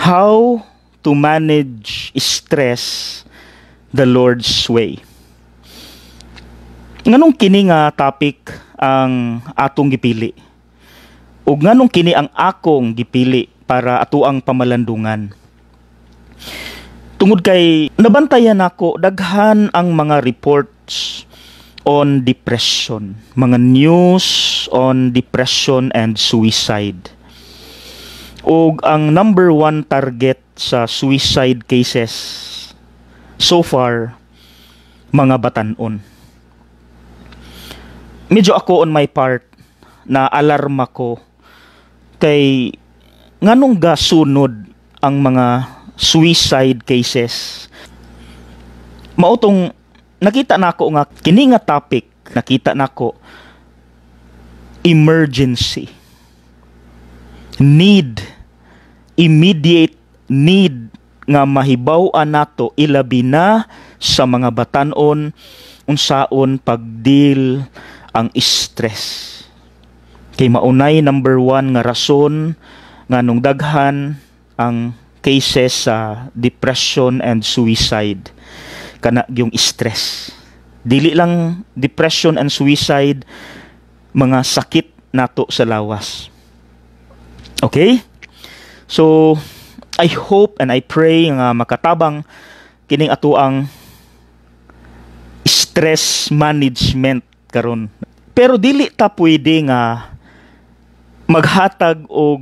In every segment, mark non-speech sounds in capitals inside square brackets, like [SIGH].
How to manage stress the Lord's way. Nganong kini nga topic ang atong gipili? O nganong kini ang akong gipili para ato ang pamalandungan? Tungod kay nabantayan nako daghan ang mga reports on depression, mga news on depression and suicide og ang number one target sa suicide cases so far mga batanon. Medyo ako on my part na alarma ko kay nganong gasunod ang mga suicide cases. Mautong nakita na nga kini nga topic nakita na emergency need immediate need nga mahibaw-an nato ilabi na sa mga batanon unsaon pagdeal ang stress kay maunay number one nga rason nga nung daghan ang cases sa depression and suicide kana yung stress dili lang depression and suicide mga sakit nato sa lawas Okay? So, I hope and I pray nga makatabang kining ato ang stress management karon. Pero dili ta pwede nga maghatag og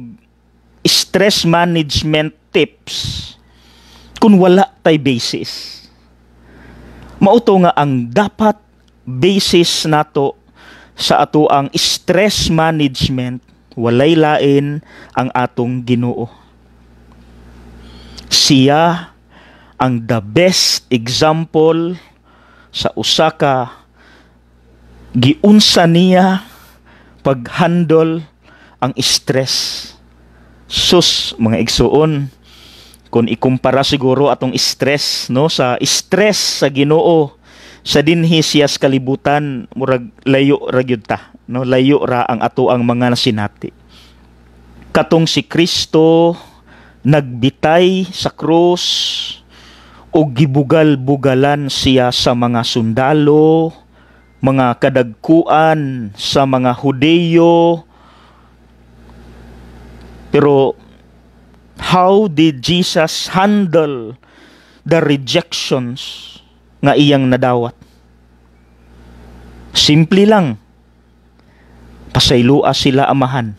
stress management tips kung wala tay basis. Mauto nga ang dapat basis nato sa ato ang stress management walay lain ang atong Ginoo. Siya ang the best example sa usaka giunsa niya paghandol ang stress. Sus, mga igsuon, kung ikumpara siguro atong stress no sa stress sa Ginoo sa dinhi siya sa kalibutan murag layo ra gyud ta no layo ra ang ato ang mga sinati katong si Kristo nagbitay sa krus o gibugal-bugalan siya sa mga sundalo mga kadagkuan sa mga Hudeyo pero how did Jesus handle the rejections nga iyang nadawat. Simple lang. Pasaylua sila amahan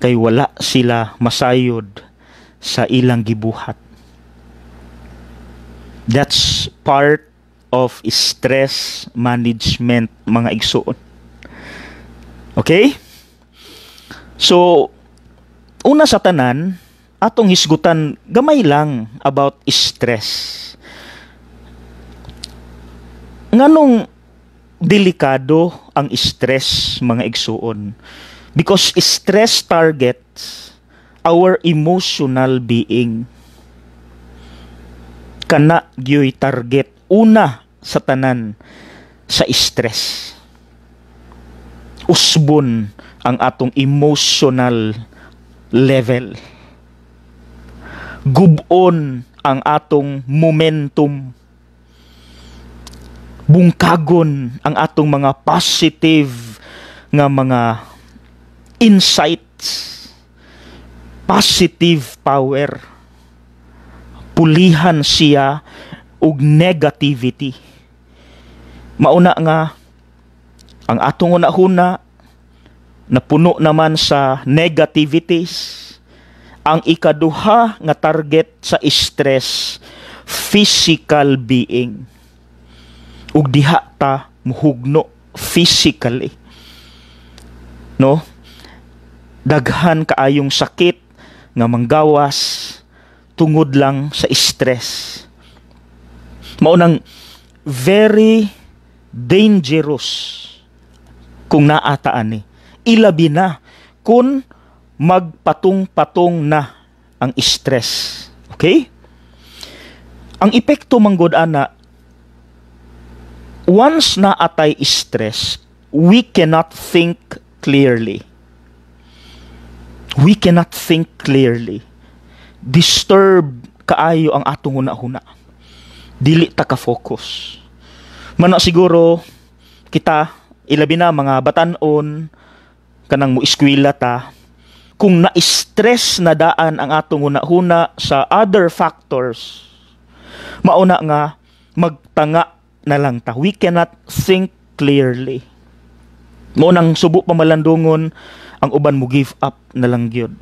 kay wala sila masayod sa ilang gibuhat. That's part of stress management mga igsuon. Okay? So, una sa tanan, atong hisgutan gamay lang about stress nganong delikado ang stress mga igsuon because stress targets our emotional being kana gyoy target una sa tanan sa stress usbon ang atong emotional level gubon ang atong momentum bungkagon ang atong mga positive nga mga insights positive power pulihan siya og negativity mauna nga ang atong una-una napuno naman sa negativities ang ikaduha nga target sa stress physical being ug diha ta muhugno physically no daghan kaayong sakit nga manggawas tungod lang sa stress mao nang very dangerous kung naata ani ilabi na kung magpatong-patong na ang stress okay ang epekto manggod ana once na atay stress, we cannot think clearly. We cannot think clearly. Disturb kaayo ang atong huna-huna. Dili ta ka focus. Mana siguro kita ilabi na mga batanon kanang mo eskwela ta kung na-stress na daan ang atong huna-huna sa other factors mauna nga magtanga na lang ta. We cannot think clearly. Mo nang subo pa malandungon ang uban mo give up na lang gyud,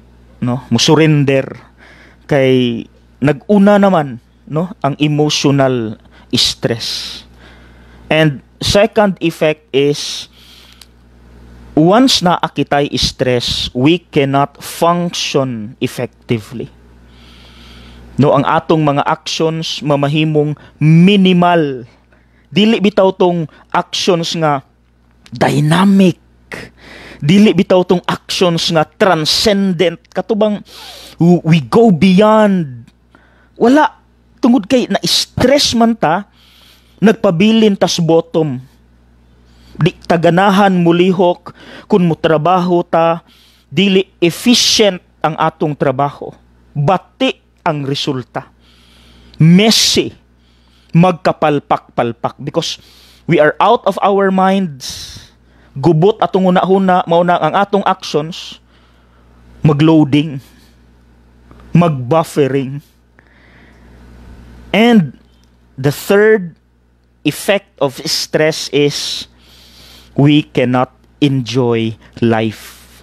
no? Mo surrender kay naguna naman, no, ang emotional stress. And second effect is once na akitay stress, we cannot function effectively. No, ang atong mga actions mamahimong minimal dili bitaw tong actions nga dynamic dili bitaw tong actions nga transcendent katubang we go beyond wala tungod kay na stress man ta nagpabilin tas bottom di taganahan mulihok kun mo trabaho ta dili efficient ang atong trabaho bati ang resulta messy magkapalpak-palpak because we are out of our minds gubot atong una-una mauna ang atong actions magloading magbuffering and the third effect of stress is we cannot enjoy life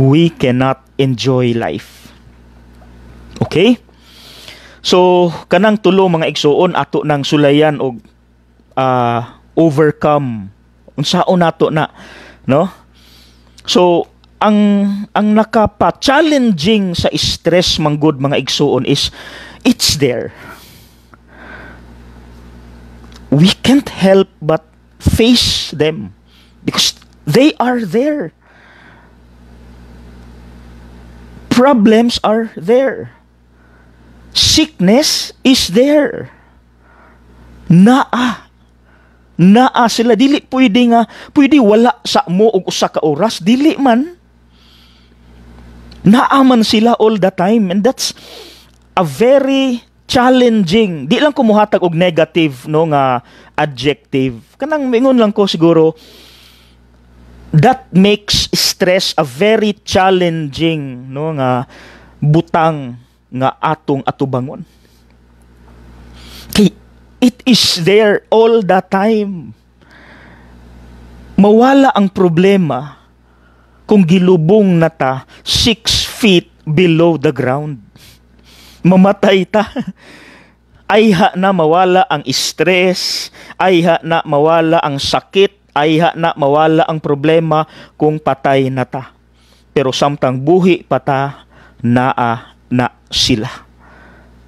we cannot enjoy life okay So kanang tulo mga igsuon ato nang sulayan og uh, overcome unsaon nato na no? So ang ang nakapa-challenging sa stress manggod mga igsuon is it's there. We can't help but face them because they are there. Problems are there sickness is there. Naa. Naa sila. Dili pwede nga, pwede wala sa mo o usa ka oras. Dili man. Naaman sila all the time. And that's a very challenging. Di lang ko muhatag og negative no nga adjective. Kanang mingon lang ko siguro that makes stress a very challenging no nga butang nga atong atubangon. Kay it is there all the time. Mawala ang problema kung gilubong na ta 6 feet below the ground. Mamatay ta. [LAUGHS] Ayha na mawala ang stress, ayha na mawala ang sakit, ayha na mawala ang problema kung patay na ta. Pero samtang buhi pa ta, naa na sila.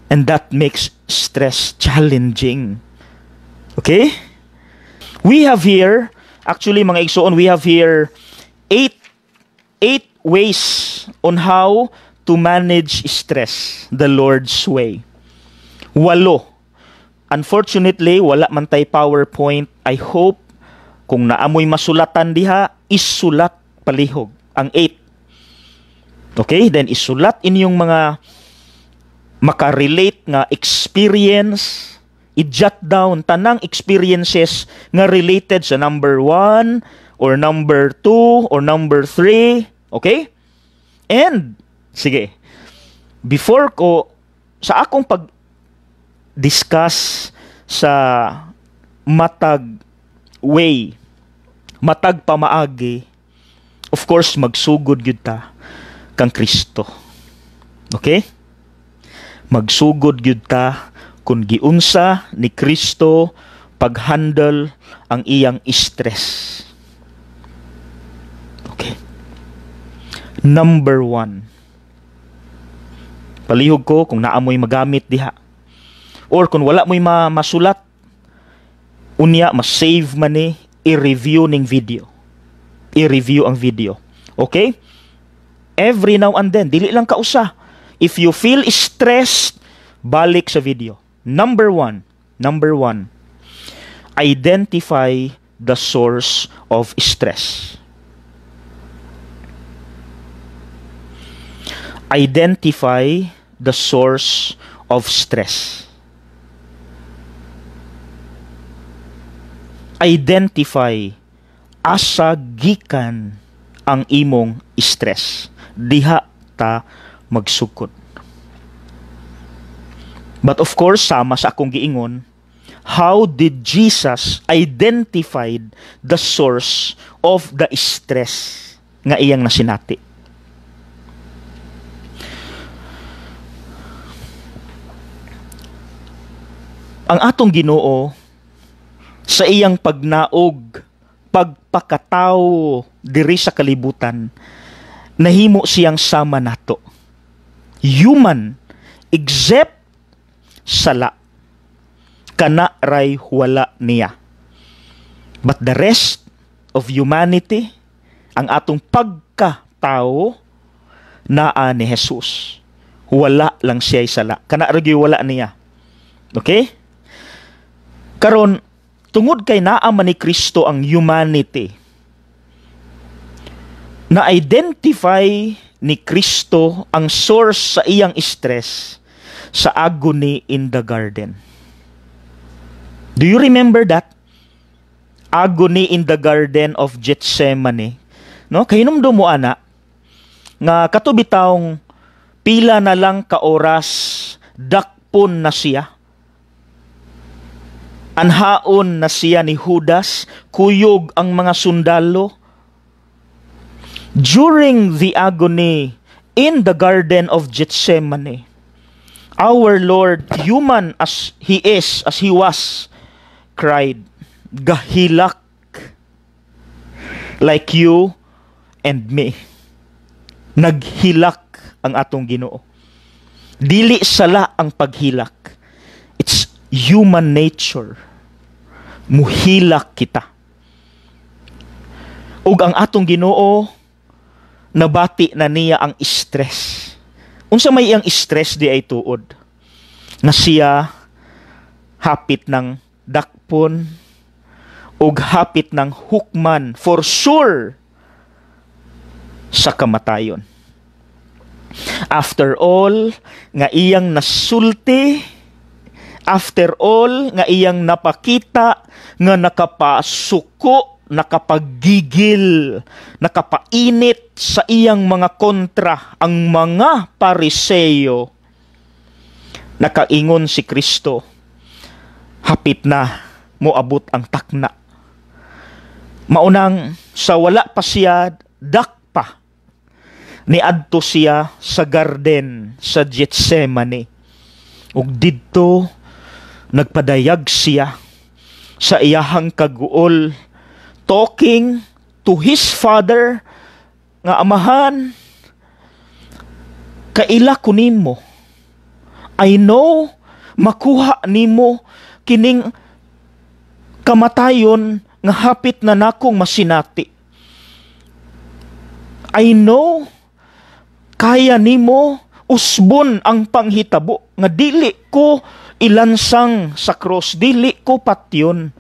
And that makes stress challenging. Okay? We have here, actually mga igsoon, we have here eight, eight ways on how to manage stress the Lord's way. Walo. Unfortunately, wala man tay PowerPoint. I hope kung naamoy masulatan diha, isulat palihog ang eight Okay? Then isulat inyong mga makarelate nga experience i-jot down tanang experiences nga related sa number 1 or number 2 or number 3. Okay? And, sige, before ko, sa akong pag-discuss sa matag way, matag pamaagi, of course, magsugod yun ta kang Kristo. Okay? Magsugod gyud ta kung giunsa ni Kristo pag-handle ang iyang stress. Okay. Number one. Palihog ko kung naamoy magamit diha. Or kung wala mo'y ma masulat, unya, ma-save man ni, i-review ning video. I-review ang video. Okay? Every now and then, dili lang kausa. If you feel stressed, balik sa video. Number one, number one, identify the source of stress. Identify the source of stress. Identify asa gikan ang imong stress diha ta magsukod. But of course, sama sa akong giingon, how did Jesus identified the source of the stress nga iyang nasinati? Ang atong Ginoo sa iyang pagnaog, pagpakatao diri sa kalibutan, nahimo siyang sama nato. Human, except sala. Kana ray wala niya. But the rest of humanity, ang atong pagkatao, naa ni Jesus. Wala lang siya sala. Kana ragi wala niya. Okay? Karon, tungod kay naa man ni Kristo ang humanity, na-identify ni Kristo ang source sa iyang stress sa agony in the garden. Do you remember that? Agony in the garden of Gethsemane. No? Kahinom do mo ana nga katubitaong pila na lang ka oras dakpon na siya. Anhaon na siya ni Judas, kuyog ang mga sundalo, during the agony in the garden of Gethsemane, our Lord, human as he is, as he was, cried, Gahilak, like you and me. Naghilak ang atong ginoo. Dili sala ang paghilak. It's human nature. Muhilak kita. Ug ang atong ginoo, nabati na niya ang stress. Unsa may iyang stress di ay tuod na siya hapit ng dakpon ug hapit ng hukman for sure sa kamatayon. After all, nga iyang nasulti, after all, nga iyang napakita, nga nakapasuko nakapaggigil, nakapainit sa iyang mga kontra ang mga pariseyo. Nakaingon si Kristo, hapit na moabot ang takna. Maunang sa wala pa siya dakpa ni adto siya sa garden sa Getsemane. Ug didto nagpadayag siya sa iyahang kaguol talking to his father nga amahan kaila ko nimo I know makuha nimo kining kamatayon nga hapit na nakong masinati I know kaya nimo usbon ang panghitabo nga dili ko ilansang sa cross dili ko patyon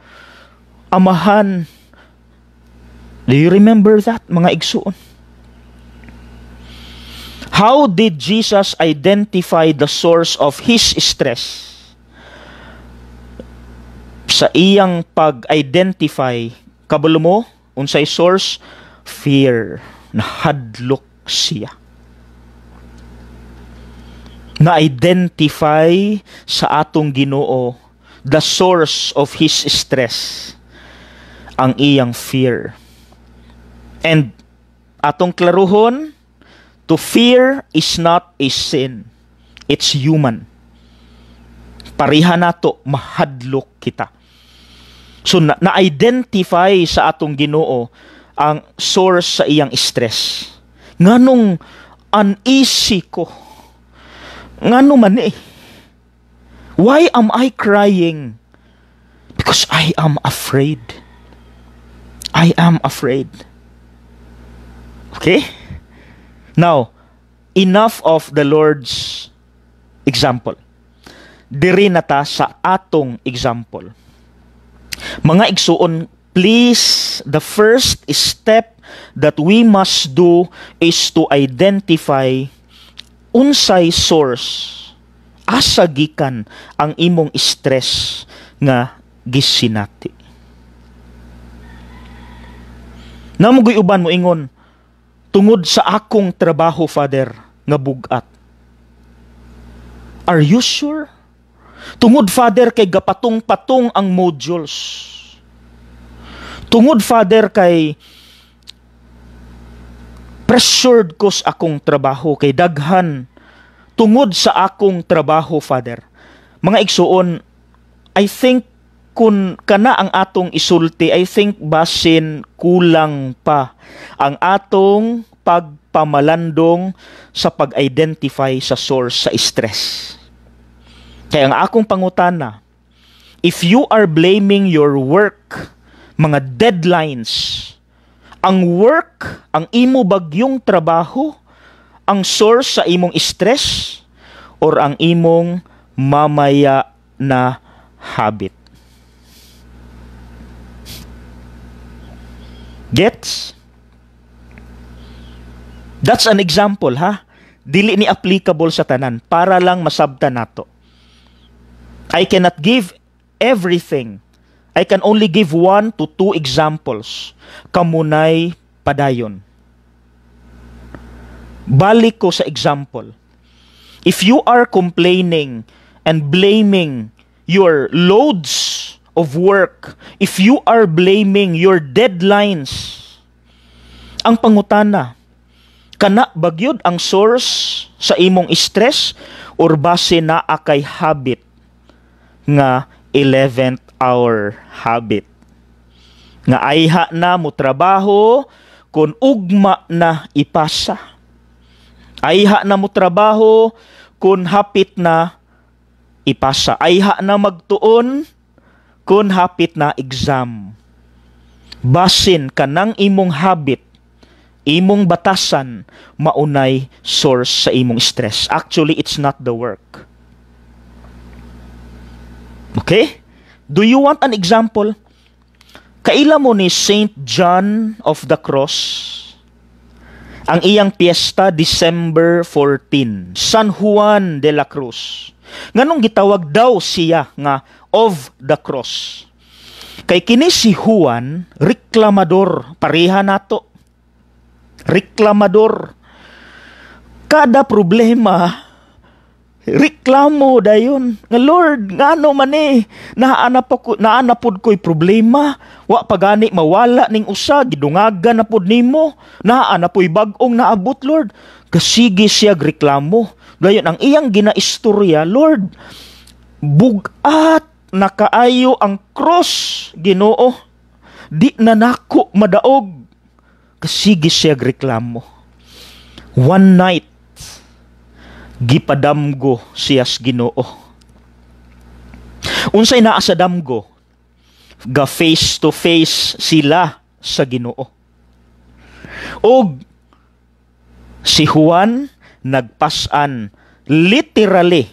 amahan Do you remember that, mga igsuon? How did Jesus identify the source of his stress? Sa iyang pag-identify, kabalo mo, unsay source, fear, nahadlok siya. Na-identify sa atong ginoo the source of his stress, ang iyang fear. And atong klaruhon, to fear is not a sin. It's human. Pariha nato mahadlok kita. So na- na-identify sa atong Ginoo ang source sa iyang stress. Nganong uneasy ko. Ngano man eh. Why am I crying? Because I am afraid. I am afraid. Okay? Now, enough of the Lord's example. Diri na ta sa atong example. Mga igsuon, please, the first step that we must do is to identify unsay source asa gikan ang imong stress nga gisinati. Namugoy uban mo ingon, tungod sa akong trabaho, Father, nga bugat. Are you sure? Tungod, Father, kay gapatong-patong ang modules. Tungod, Father, kay pressured ko sa akong trabaho, kay daghan. Tungod sa akong trabaho, Father. Mga igsuon, I think kun kana ang atong isulti, I think basin kulang pa ang atong pagpamalandong sa pag-identify sa source sa stress. Kaya ang akong pangutana, if you are blaming your work, mga deadlines, ang work, ang imo bagyong trabaho, ang source sa imong stress, or ang imong mamaya na habit. Gets? That's an example, ha? Dili ni applicable sa tanan para lang masabta nato. I cannot give everything. I can only give one to two examples. Kamunay padayon. Balik ko sa example. If you are complaining and blaming your loads of work, if you are blaming your deadlines, ang pangutana, kana bagyod ang source sa imong stress or base na akay habit nga 11th hour habit nga ayha na mo trabaho kun ugma na ipasa ayha na mo trabaho kun hapit na ipasa ayha na magtuon kun hapit na exam basin ka kanang imong habit imong batasan maunay source sa imong stress actually it's not the work okay do you want an example kaila mo ni Saint John of the Cross ang iyang piyesta December 14 San Juan de la Cruz Nganong gitawag daw siya nga of the cross. Kay kini si Juan, reklamador, pareha nato. Reklamador. Kada problema reklamo dayon nga Lord ngano man ni naanap ko naanapod ko'y problema wa pagani mawala ning usa gidungaga na pod nimo naa po'y bag-ong naabot Lord kasige siya reklamo Dayon ang iyang ginaistorya, Lord, bugat nakaayo ang cross, Ginoo. Di na nako madaog. Kasigi siya reklamo. One night, gipadamgo siyas Ginoo. Unsay naa sa damgo, ga face to face sila sa Ginoo. Og si Juan nagpasan literally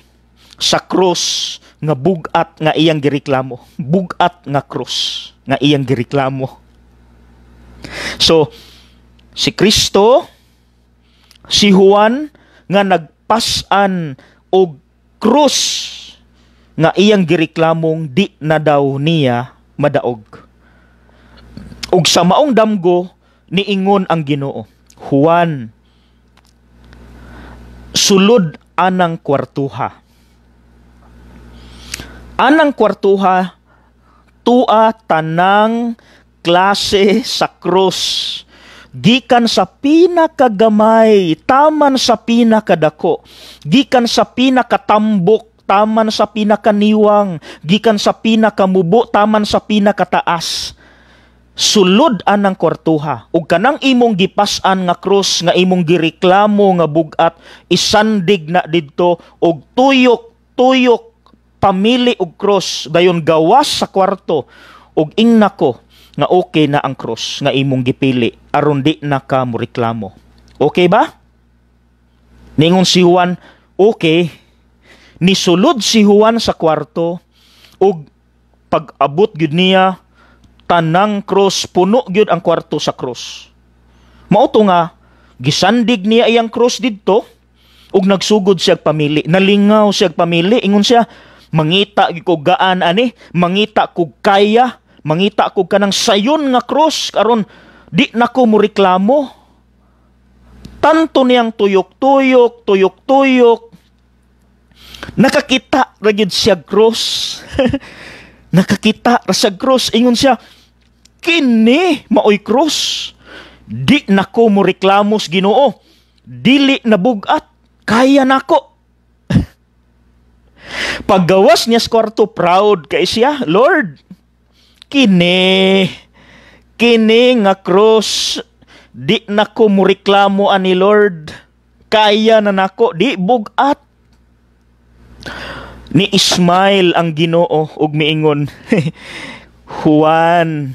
sa krus nga bugat nga iyang gireklamo. Bugat nga krus nga iyang gireklamo. So, si Kristo, si Juan, nga nagpasan og krus nga iyang gireklamong di na daw niya madaog. og sa maong damgo, niingon ang ginoo. Juan sulod anang kwartuha. Anang kwartuha tua tanang klase sa krus gikan sa pinakagamay taman sa pinakadako gikan sa pinakatambok taman sa pinakaniwang gikan sa pinakamubo taman sa pinakataas sulod an ng kwartuha ug kanang imong gipasan nga krus nga imong gireklamo nga bugat isandig na didto ug tuyok tuyok pamili og krus dayon gawas sa kwarto ug ingna ko nga okay na ang krus nga imong gipili aron di na ka mo reklamo okay ba ningon si Juan okay ni sulod si Juan sa kwarto ug pag-abot gid niya tanang krus puno gyud ang kwarto sa krus mao to nga gisandig niya iyang krus didto ug nagsugod siya pamili nalingaw siya pamili ingon siya mangita ko gaan ani mangita ko kaya mangita ko kanang sayon nga krus karon di nako mo reklamo tanto niyang tuyok-tuyok, tuyok-tuyok. Nakakita ra gyud siya cross. [LAUGHS] Nakakita ra siya cross ingon siya kini maoy krus di nako mo reklamos Ginoo dili na bugat kaya nako [LAUGHS] paggawas niya sa kwarto proud kay siya Lord kini kini nga krus di nako mo reklamo ani Lord kaya na nako di bugat ni Ismail ang Ginoo ug miingon [LAUGHS] Juan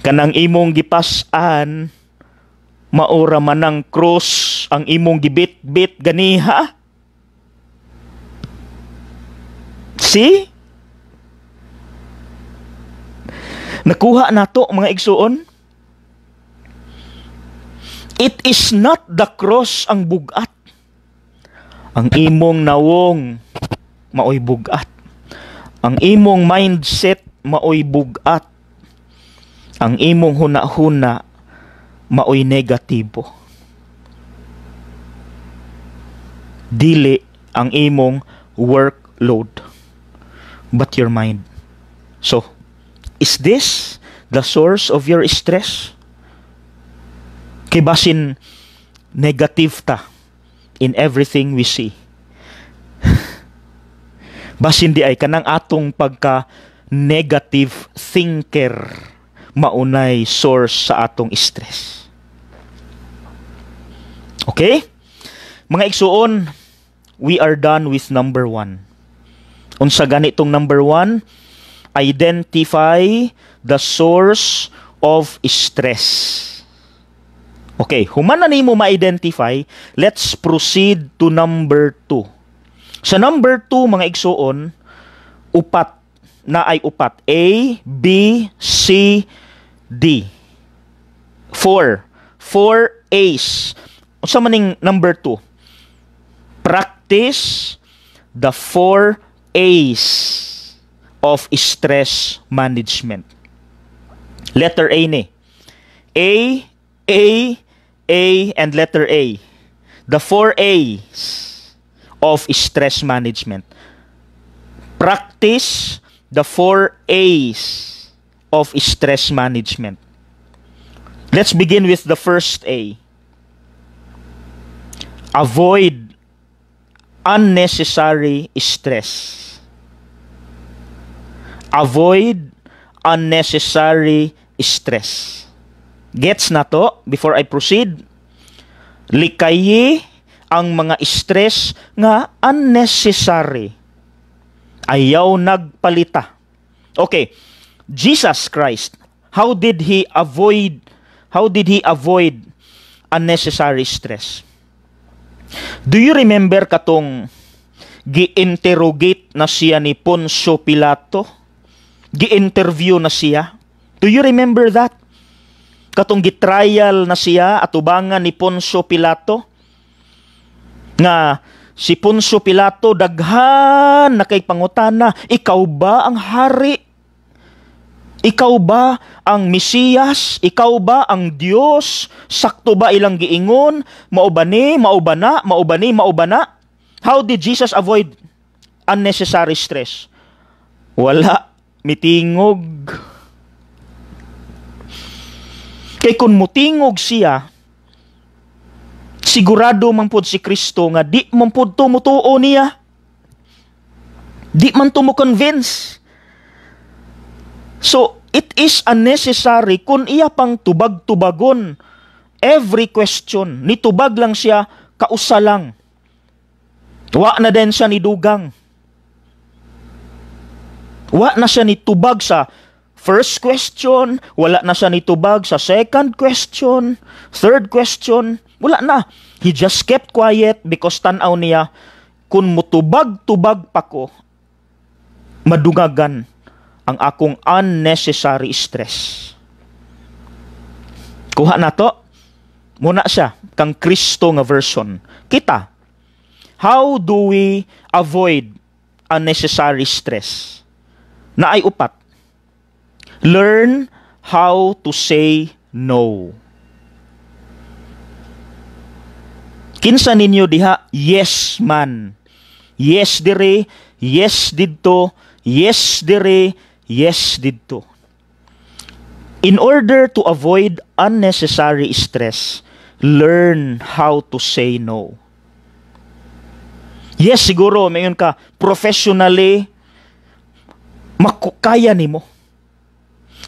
kanang imong gipasan maura man ang cross ang imong gibit-bit ganiha si nakuha nato mga igsuon it is not the cross ang bugat ang imong nawong maoy bugat ang imong mindset maoy bugat ang imong huna-huna maoy negatibo. Dili ang imong workload but your mind. So, is this the source of your stress? Kibasin negative ta in everything we see. [LAUGHS] basin di ay kanang atong pagka negative thinker maunay source sa atong stress. Okay? Mga igsuon, we are done with number one. Unsa ganitong number one, identify the source of stress. Okay, human na nimo ma-identify, let's proceed to number two. Sa number two, mga igsuon, upat na ay upat. A, B, C, D. 4. 4 A's. Sa maning number 2? Practice the 4 A's of stress management. Letter A ni. A, A, A, and letter A. The 4 A's of stress management. Practice the 4 A's of stress management. Let's begin with the first A. Avoid unnecessary stress. Avoid unnecessary stress. Gets na to? Before I proceed, likayi ang mga stress nga unnecessary. Ayaw nagpalita. Okay Jesus Christ, how did he avoid how did he avoid unnecessary stress? Do you remember katong gi-interrogate na siya ni Poncio Pilato? Gi-interview na siya? Do you remember that? Katong gi-trial na siya atubangan ni Poncio Pilato nga si Poncio Pilato daghan na kay pangutana, ikaw ba ang hari ikaw ba ang Mesiyas? Ikaw ba ang Diyos? Sakto ba ilang giingon? Maubani, maubana, maubani, maubana? How did Jesus avoid unnecessary stress? Wala. Mitingog. Kay kung mutingog siya, sigurado man pod si Kristo nga di man pod tumutuo niya. Di man to mo convince So, it is unnecessary kun iya pang tubag-tubagon every question. Nitubag lang siya, kausa lang. Wa na din siya ni Dugang. Wa na siya ni Tubag sa first question, wala na siya ni Tubag sa second question, third question, wala na. He just kept quiet because tanaw niya, kung mutubag-tubag pa ko, madugagan ang akong unnecessary stress. Kuha na to. Muna siya, kang Kristo nga version. Kita, how do we avoid unnecessary stress? Na ay upat. Learn how to say no. Kinsa ninyo diha, yes man. Yes dire, yes didto, yes dire, Yes dito. In order to avoid unnecessary stress, learn how to say no. Yes, siguro, mayon ka, professionally, makukaya nimo.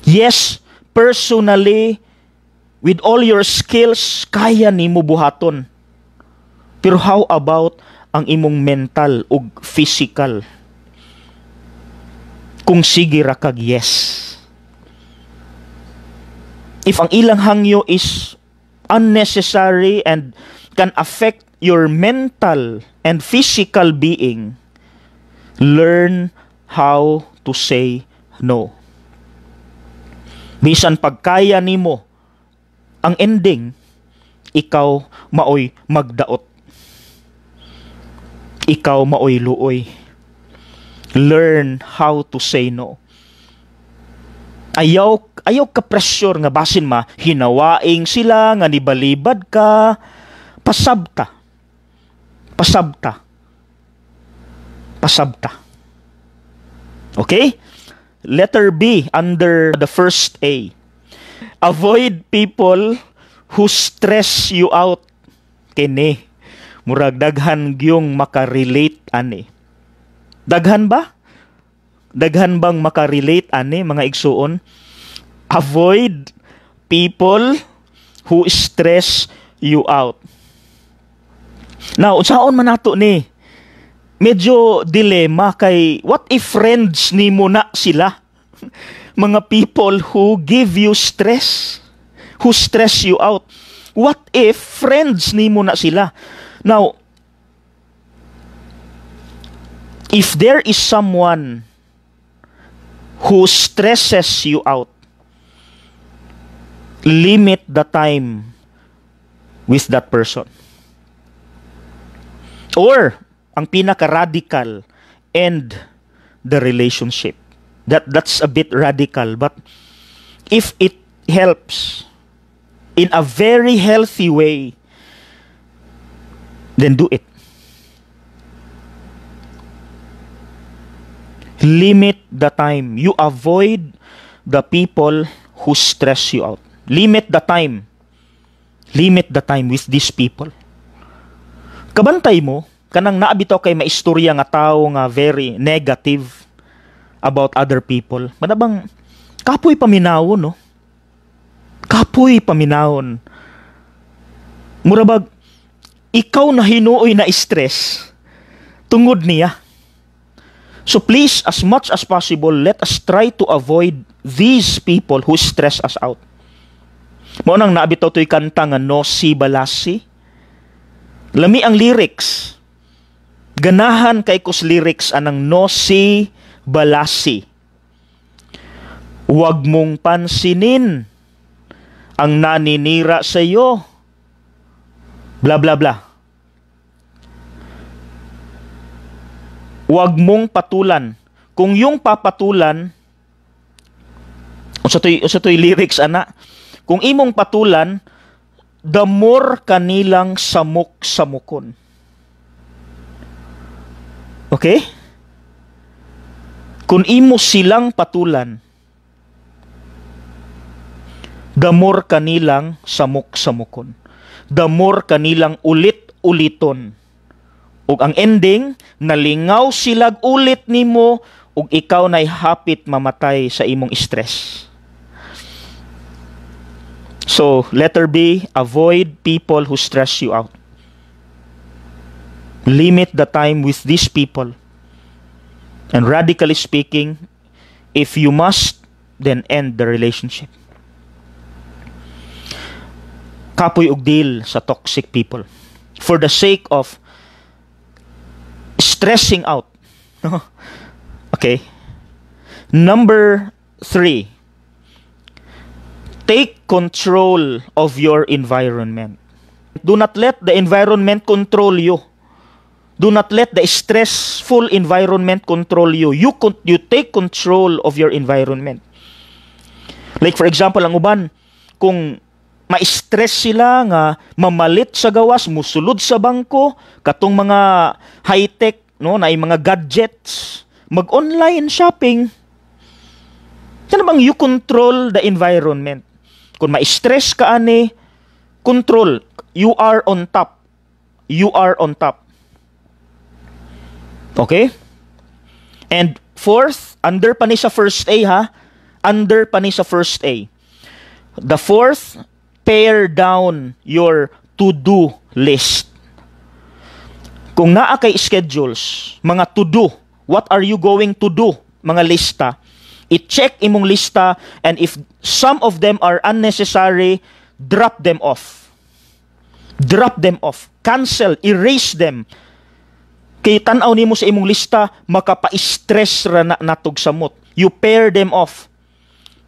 Yes, personally, with all your skills, kaya nimo buhaton. Pero how about ang imong mental o physical? kung sige ra kag yes. If ang ilang hangyo is unnecessary and can affect your mental and physical being, learn how to say no. Bisan pagkaya nimo ang ending, ikaw maoy magdaot. Ikaw maoy luoy learn how to say no. Ayaw, ayaw ka pressure nga basin ma, hinawaing sila, nga nibalibad ka, pasabta. Pasabta. Pasabta. Okay? Letter B under the first A. Avoid people who stress you out. Kini. Murag daghan gyung makarelate ani Daghan ba? Daghan bang makarelate ani mga igsuon? Avoid people who stress you out. Now, unsaon man nato ni? Medyo dilema kay what if friends ni mo na sila? [LAUGHS] Mga people who give you stress, who stress you out. What if friends ni mo na sila? Now, If there is someone who stresses you out, limit the time with that person. Or, ang pinaka-radical, end the relationship. That, that's a bit radical, but if it helps in a very healthy way, then do it. Limit the time. You avoid the people who stress you out. Limit the time. Limit the time with these people. Kabantay mo, kanang naabito kay maistorya nga tao nga very negative about other people. Manabang kapoy paminawon, no? Kapoy paminawon. Murabag, ikaw na hinuoy na stress tungod niya. So please, as much as possible, let us try to avoid these people who stress us out. Mo nang naabitaw to'y kanta nga No Si Balasi. Lami ang lyrics. Ganahan kay kus lyrics anang No Si Balasi. Huwag mong pansinin ang naninira sa iyo. Bla bla bla. Huwag mong patulan. Kung yung papatulan, usa toy usa toy lyrics ana, kung imong patulan, the more kanilang samok-samukon. Okay? Kung imo silang patulan, the more kanilang samok-samukon. The more kanilang ulit-uliton. Ug ang ending, nalingaw silag ulit nimo ug ikaw nay hapit mamatay sa imong stress. So, letter B, avoid people who stress you out. Limit the time with these people. And radically speaking, if you must, then end the relationship. Kapoy og deal sa toxic people for the sake of stressing out. [LAUGHS] okay? Number three, take control of your environment. Do not let the environment control you. Do not let the stressful environment control you. You, con- you take control of your environment. Like for example, ang uban, kung ma-stress sila nga mamalit sa gawas, musulod sa bangko, katong mga high-tech no, na mga gadgets, mag-online shopping. Kaya bang you control the environment. Kung ma-stress ka ani, control. You are on top. You are on top. Okay? And fourth, under pa ni sa first A ha. Under pa ni sa first A. The fourth, tear down your to-do list. Kung naa kay schedules, mga to do, what are you going to do, mga lista, i-check imong lista and if some of them are unnecessary, drop them off. Drop them off. Cancel, erase them. Kay tan nimo sa imong lista, makapa-stress ra na natog samot. You pair them off.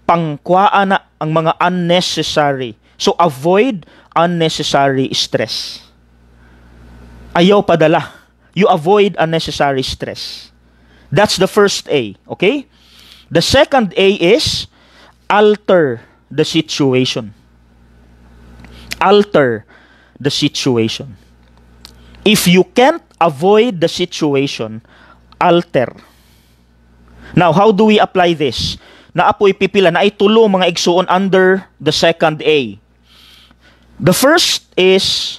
Pangkuhaan na ang mga unnecessary. So avoid unnecessary stress ayaw padala. You avoid unnecessary stress. That's the first A, okay? The second A is alter the situation. Alter the situation. If you can't avoid the situation, alter. Now, how do we apply this? Na apoy pipila, na itulo mga igsuon under the second A. The first is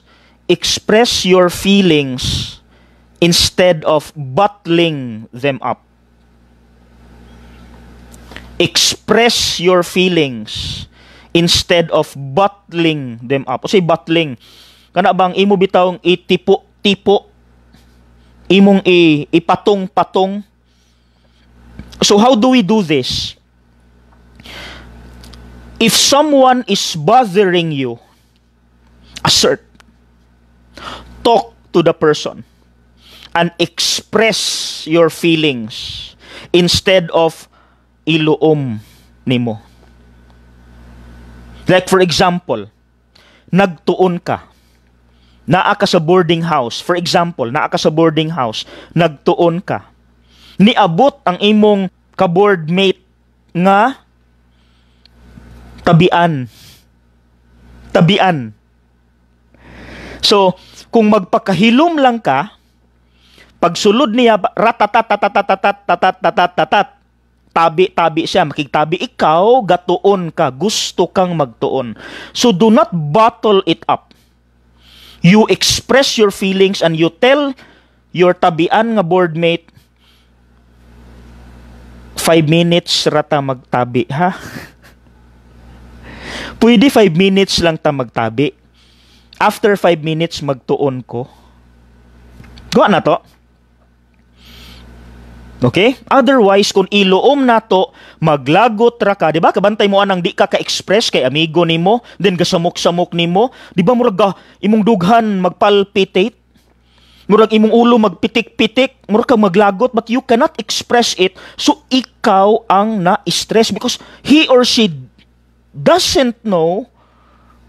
express your feelings instead of bottling them up. Express your feelings instead of bottling them up. O say bottling, kana bang imo bitawng itipo-tipo imong i, ipatong-patong. So how do we do this? If someone is bothering you, assert Talk to the person and express your feelings instead of iloom nimo. Like for example, nagtuon ka. Naa ka sa boarding house. For example, naa ka sa boarding house. Nagtuon ka. Niabot ang imong ka boardmate nga tabian. Tabian So, kung magpakahilom lang ka, pagsulod niya, ratatatatatatatatatatatatatat, tabi-tabi siya, makigtabi ikaw, gatuon ka, gusto kang magtuon. So do not bottle it up. You express your feelings and you tell your tabian nga boardmate, 5 minutes rata magtabi, ha? [LAUGHS] Pwede 5 minutes lang ta magtabi after 5 minutes magtuon ko. Gawa na to. Okay? Otherwise, kun iloom na to, maglagot ra ka, di ba? Kabantay mo anang di ka ka-express kay amigo nimo, then gasamok-samok nimo, di ba murag ka, ah, imong dughan magpalpitate? Murag imong ulo magpitik-pitik, murag ka maglagot, but you cannot express it. So, ikaw ang na-stress because he or she doesn't know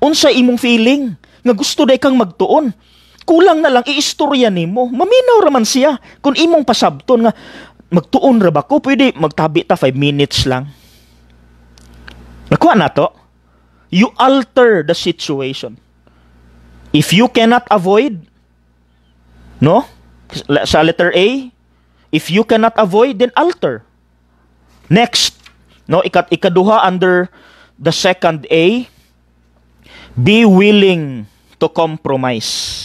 unsa imong feeling nga gusto day kang magtuon. Kulang na lang iistorya nimo. Maminaw ra man siya kun imong pasabton nga magtuon ra ba ko pwede magtabi ta 5 minutes lang. Nakuha na to. You alter the situation. If you cannot avoid, no? Sa letter A, if you cannot avoid, then alter. Next, no? Ikat ikaduha under the second A, be willing to compromise.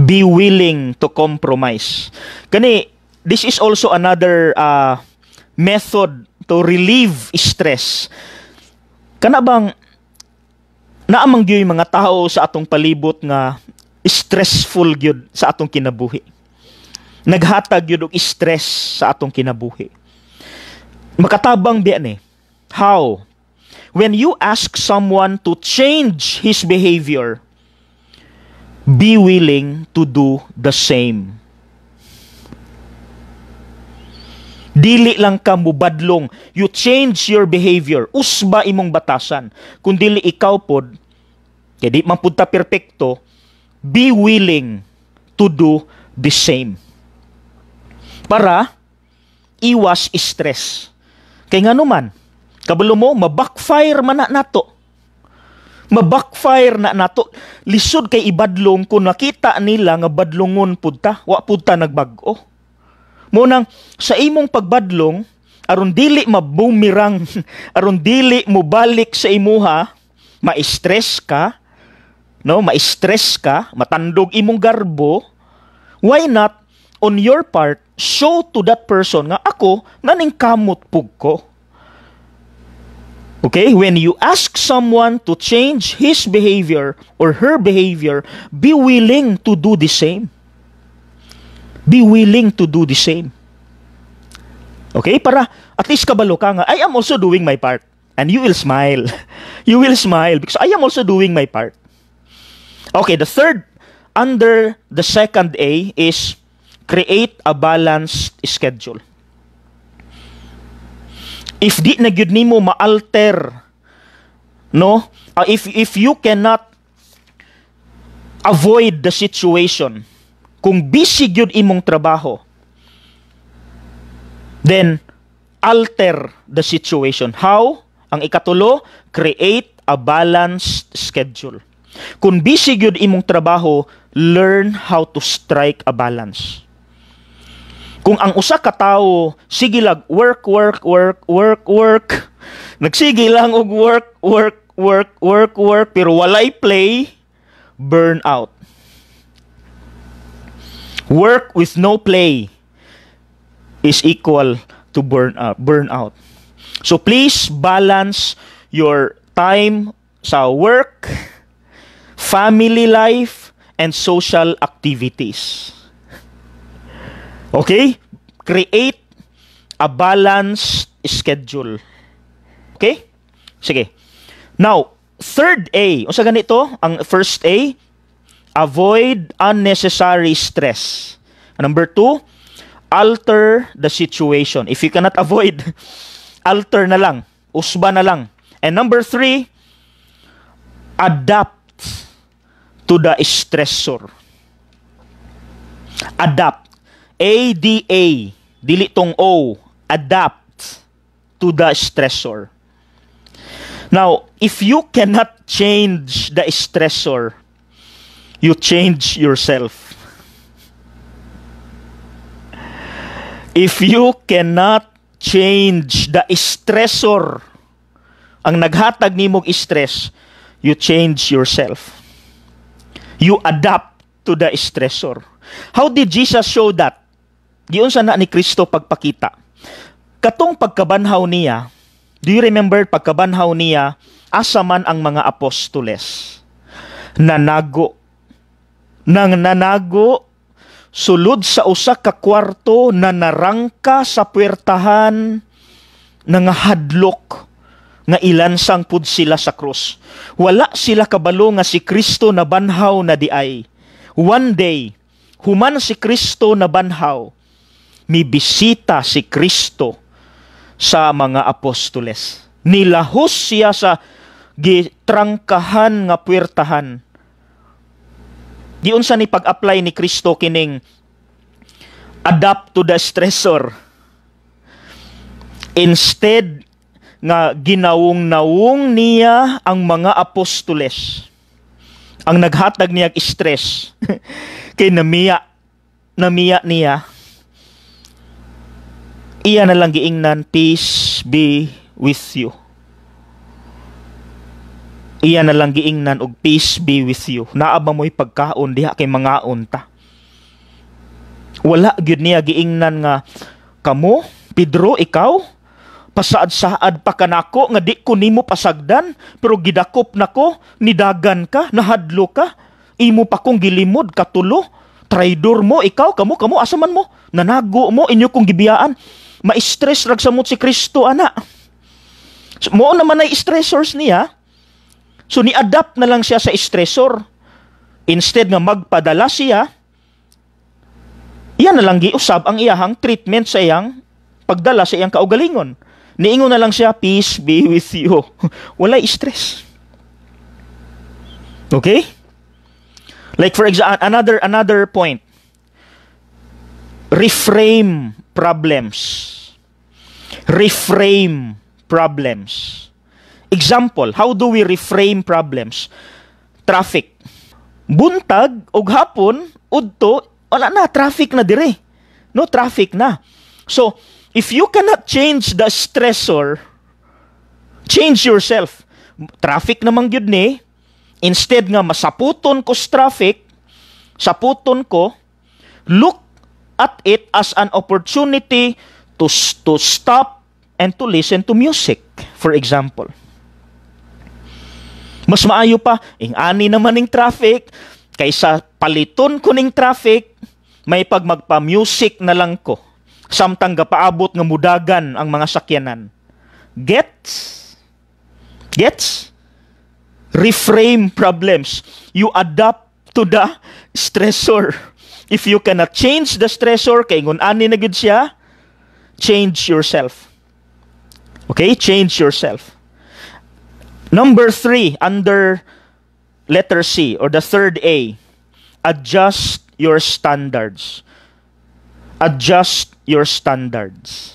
Be willing to compromise. Kani, this is also another uh, method to relieve stress. Kana bang naamang gyud mga tao sa atong palibot nga stressful gyud sa atong kinabuhi. Naghatag gyud og stress sa atong kinabuhi. Makatabang diyan eh. How? when you ask someone to change his behavior, be willing to do the same. Dili lang ka mubadlong. You change your behavior. Usba imong batasan. Kung dili ikaw pod, kaya di man perpekto, be willing to do the same. Para iwas stress. Kaya nga naman, Kabalo mo, mabackfire man na nato. Mabackfire na nato. Lisod kay ibadlong kung nakita nila nga badlongon pudta, wa pudta nagbag-o. Mo sa imong pagbadlong, aron dili mabumirang, [LAUGHS] aron dili mo balik sa imuha, ma-stress ka, no, ma-stress ka, matandog imong garbo, why not on your part show to that person nga ako naning kamot pug ko Okay, when you ask someone to change his behavior or her behavior, be willing to do the same. Be willing to do the same. Okay, para at least kabalo ka nga, I am also doing my part. And you will smile. [LAUGHS] You will smile because I am also doing my part. Okay, the third under the second A is create a balanced schedule if di na gyud nimo maalter no uh, if if you cannot avoid the situation kung busy gyud imong trabaho then alter the situation how ang ikatulo create a balanced schedule kung busy gyud imong trabaho learn how to strike a balance kung ang usa ka tawo sige lag work work work work work nagsige lang og work work work work work pero walay play burn out Work with no play is equal to burn uh, out, burnout. So please balance your time sa work, family life, and social activities. Okay? Create a balanced schedule. Okay? Sige. Now, third A. O sa ganito? Ang first A, avoid unnecessary stress. Number two, alter the situation. If you cannot avoid, [LAUGHS] alter na lang. Usba na lang. And number three, adapt to the stressor. Adapt. ADA, dili tong O, adapt to the stressor. Now, if you cannot change the stressor, you change yourself. If you cannot change the stressor, ang naghatag nimog stress, you change yourself. You adapt to the stressor. How did Jesus show that? Giyon sa na ni Kristo pagpakita. Katong pagkabanhaw niya, do you remember pagkabanhaw niya, asa man ang mga apostoles? Nanago. Nang nanago, sulod sa usa ka kwarto na narangka sa puwertahan nga hadlok nga ilansang pud sila sa krus. Wala sila kabalo nga si Kristo na banhaw na diay. One day, human si Kristo na banhaw, may bisita si Kristo sa mga apostoles. Nilahos siya sa gitrangkahan nga puwertahan. Giunsa ni pag-apply ni Kristo kining adapt to the stressor. Instead nga ginawong-nawong niya ang mga apostoles. Ang naghatag niya stress [LAUGHS] kay namiya namiya niya Iya na lang giingnan, peace be with you. Iya na lang giingnan og peace be with you. Naa ba mo'y pagkaon diha kay mga unta. Wala gyud niya giingnan nga kamo, Pedro, ikaw, pasaad-saad pa kanako nga di ko nimo pasagdan pero gidakop nako nidagan ka nahadlo ka imo pa kong gilimod katulo traidor mo ikaw kamo kamo asa man mo nanago mo inyo kong gibiyaan ma-stress rag samot si Kristo ana. So, mo naman ay stressors niya. So ni-adapt na lang siya sa stressor. Instead nga magpadala siya, iyan na lang giusab ang iyahang treatment sa iyang pagdala sa iyang kaugalingon. Niingon na lang siya, peace be with you. [LAUGHS] Walay stress. Okay? Like for example, another another point. Reframe problems reframe problems. Example, how do we reframe problems? Traffic. Buntag og hapon udto wala na traffic na dire. No traffic na. So, if you cannot change the stressor, change yourself. Traffic namang gyud ni. Instead nga masaputon ko sa traffic, saputon ko, look at it as an opportunity to, to stop and to listen to music, for example. Mas maayo pa, ing ani naman ning traffic, kaysa paliton ko ning traffic, may pagmagpa-music na lang ko. Samtang gapaabot ng mudagan ang mga sakyanan. Gets? Gets? Reframe problems. You adapt to the [LAUGHS] stressor. If you cannot change the stressor, kay ngun ani na gud siya, change yourself. Okay? Change yourself. Number three, under letter C or the third A, adjust your standards. Adjust your standards.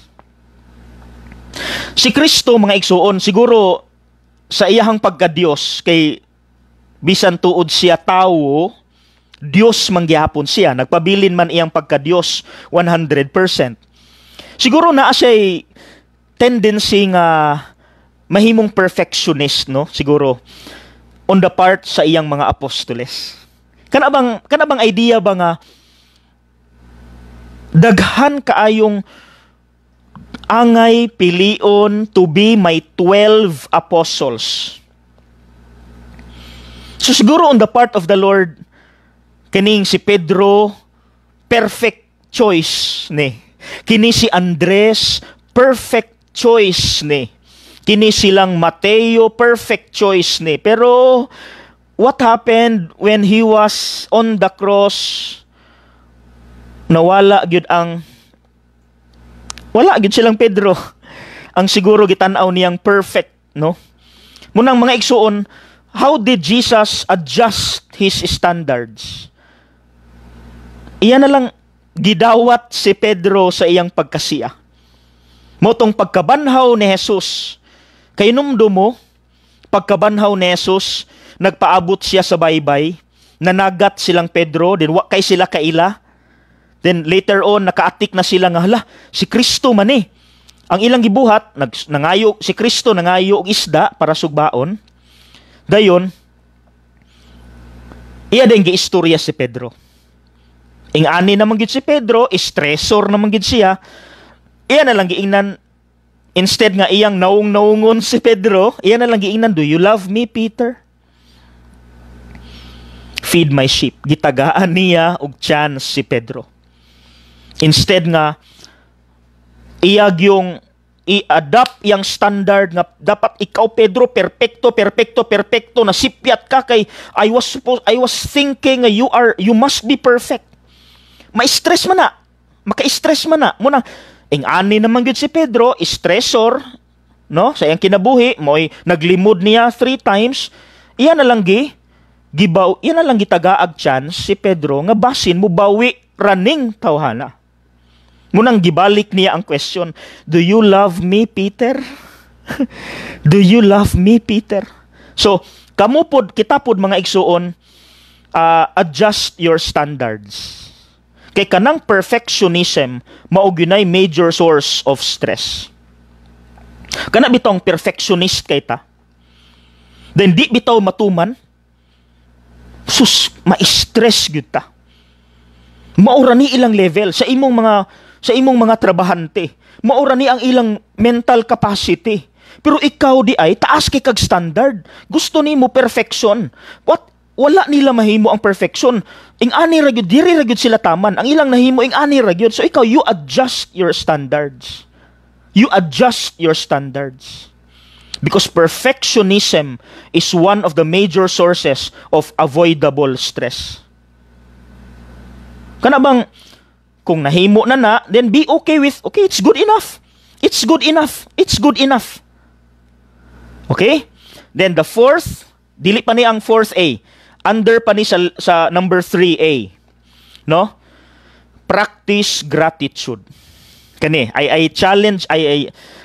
Si Kristo, mga igsuon, siguro sa iyahang pagka-Diyos, kay bisan tuod siya tao, Diyos manggihapon siya. Nagpabilin man iyang pagka-Diyos 100%. Siguro na siya tendency nga mahimong perfectionist no siguro on the part sa iyang mga apostoles. Kanabang kanabang idea ba nga daghan kaayong angay pilion to be my 12 apostles. So siguro on the part of the Lord, kining si Pedro, perfect choice ni. Kini si Andres, perfect choice ni. Kini silang Mateo, perfect choice ni. Pero what happened when he was on the cross? Nawala gyud ang wala gyud silang Pedro. Ang siguro gitan-aw niyang perfect, no? Munang mga igsuon, how did Jesus adjust his standards? iya na lang gidawat si Pedro sa iyang pagkasiya. Motong pagkabanhaw ni Jesus, kay numdo mo, pagkabanhaw ni Jesus, nagpaabot siya sa baybay, nanagat silang Pedro, din wa kay sila kaila, Then later on, nakaatik na sila nga, hala, si Kristo man eh. Ang ilang gibuhat, nag, nangayo, si Kristo nangayo og isda para sugbaon. Dayon, iya din giistorya si Pedro. Ingani naman gid si Pedro, stressor naman gid siya. Iya na lang giingnan instead nga iyang naung-naungon si Pedro, iya na lang giingnan, "Do you love me, Peter?" Feed my sheep. Gitagaan niya og chance si Pedro. Instead nga iyag yung i-adapt yung standard nga dapat ikaw Pedro perpekto perpekto perpekto na sipyat ka kay I was supposed I was thinking you are you must be perfect ma-stress man na. Maka-stress man na. Muna, ing ani naman gyud si Pedro, stressor, no? Sa iyang kinabuhi, moy naglimod niya three times. Iya na lang gi gibaw, iya na lang gitagaag chance si Pedro nga basin mo bawi running tawhana. Munang gibalik niya ang question, Do you love me, Peter? [LAUGHS] Do you love me, Peter? So, kamupod, kita pod mga igsuon, uh, adjust your standards. Kay kanang perfectionism mao gyunay major source of stress. Kana bitong perfectionist kay ta. Then di bitaw matuman. Sus, ma-stress gyud ta. Maura ni ilang level sa imong mga sa imong mga trabahante. Maura ni ang ilang mental capacity. Pero ikaw di ay taas kay kag standard. Gusto ni mo perfection. What wala nila mahimo ang perfection. Ing ani ra gyud diri ra gyud sila taman. Ang ilang nahimo ing ani ra gyud. So ikaw you adjust your standards. You adjust your standards. Because perfectionism is one of the major sources of avoidable stress. Kana bang kung nahimo na na, then be okay with okay, it's good enough. It's good enough. It's good enough. Okay? Then the fourth, dili pa ni ang fourth A under pa ni sa, sa number 3A, no? Practice gratitude. Kani, I, I challenge, I, I,